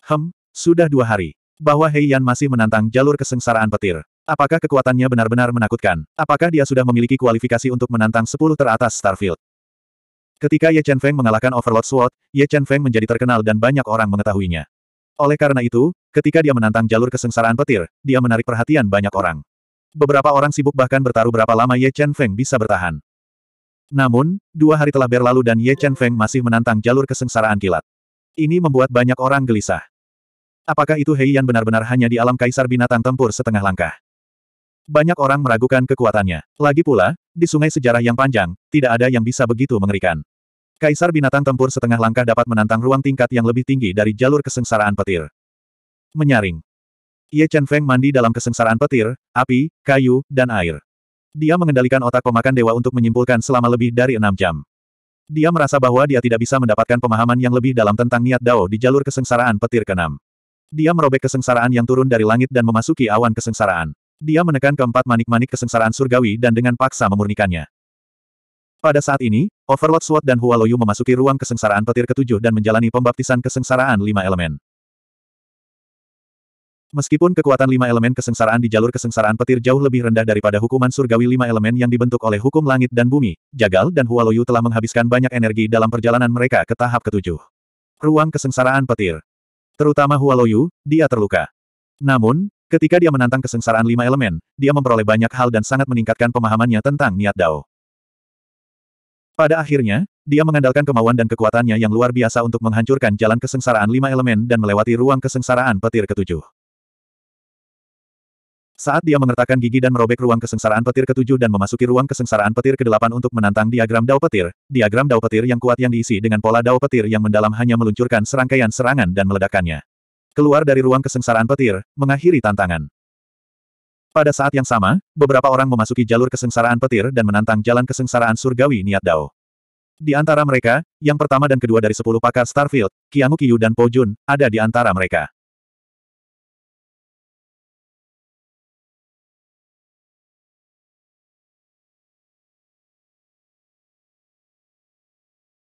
Hem, sudah dua hari. Bahwa Hei Yan masih menantang jalur kesengsaraan petir. Apakah kekuatannya benar-benar menakutkan? Apakah dia sudah memiliki kualifikasi untuk menantang sepuluh teratas Starfield? Ketika Ye Chen Feng mengalahkan Overlord Sword, Ye Chen Feng menjadi terkenal dan banyak orang mengetahuinya. Oleh karena itu, ketika dia menantang jalur kesengsaraan petir, dia menarik perhatian banyak orang. Beberapa orang sibuk bahkan bertaruh berapa lama Ye Chen Feng bisa bertahan. Namun, dua hari telah berlalu dan Ye Chen Feng masih menantang jalur kesengsaraan kilat. Ini membuat banyak orang gelisah. Apakah itu Hei Yan benar-benar hanya di alam kaisar binatang tempur setengah langkah? Banyak orang meragukan kekuatannya. Lagi pula, di sungai sejarah yang panjang, tidak ada yang bisa begitu mengerikan. Kaisar binatang tempur setengah langkah dapat menantang ruang tingkat yang lebih tinggi dari jalur kesengsaraan petir. Menyaring. Ye Chen Feng mandi dalam kesengsaraan petir, api, kayu, dan air. Dia mengendalikan otak pemakan dewa untuk menyimpulkan selama lebih dari enam jam. Dia merasa bahwa dia tidak bisa mendapatkan pemahaman yang lebih dalam tentang niat Dao di jalur kesengsaraan petir keenam. Dia merobek kesengsaraan yang turun dari langit dan memasuki awan kesengsaraan. Dia menekan keempat manik-manik kesengsaraan surgawi dan dengan paksa memurnikannya. Pada saat ini, Overlord Sword dan Hualoyu memasuki ruang kesengsaraan petir ketujuh dan menjalani pembaptisan kesengsaraan lima elemen. Meskipun kekuatan lima elemen kesengsaraan di jalur kesengsaraan petir jauh lebih rendah daripada hukuman surgawi lima elemen yang dibentuk oleh hukum langit dan bumi, Jagal dan Hualoyu telah menghabiskan banyak energi dalam perjalanan mereka ke tahap ketujuh. Ruang kesengsaraan petir. Terutama Hualoyu, dia terluka. Namun, ketika dia menantang kesengsaraan lima elemen, dia memperoleh banyak hal dan sangat meningkatkan pemahamannya tentang niat Dao. Pada akhirnya, dia mengandalkan kemauan dan kekuatannya yang luar biasa untuk menghancurkan jalan kesengsaraan lima elemen dan melewati ruang kesengsaraan petir ketujuh. Saat dia mengertakkan gigi dan merobek ruang kesengsaraan petir ketujuh dan memasuki ruang kesengsaraan petir kedelapan untuk menantang diagram dao petir, diagram dao petir yang kuat yang diisi dengan pola dao petir yang mendalam hanya meluncurkan serangkaian serangan dan meledakannya. Keluar dari ruang kesengsaraan petir, mengakhiri tantangan. Pada saat yang sama, beberapa orang memasuki jalur kesengsaraan petir dan menantang jalan kesengsaraan surgawi niat Dao. Di antara mereka, yang pertama dan kedua dari sepuluh pakar Starfield, Qianggu Qiyu dan Po Jun, ada di antara mereka.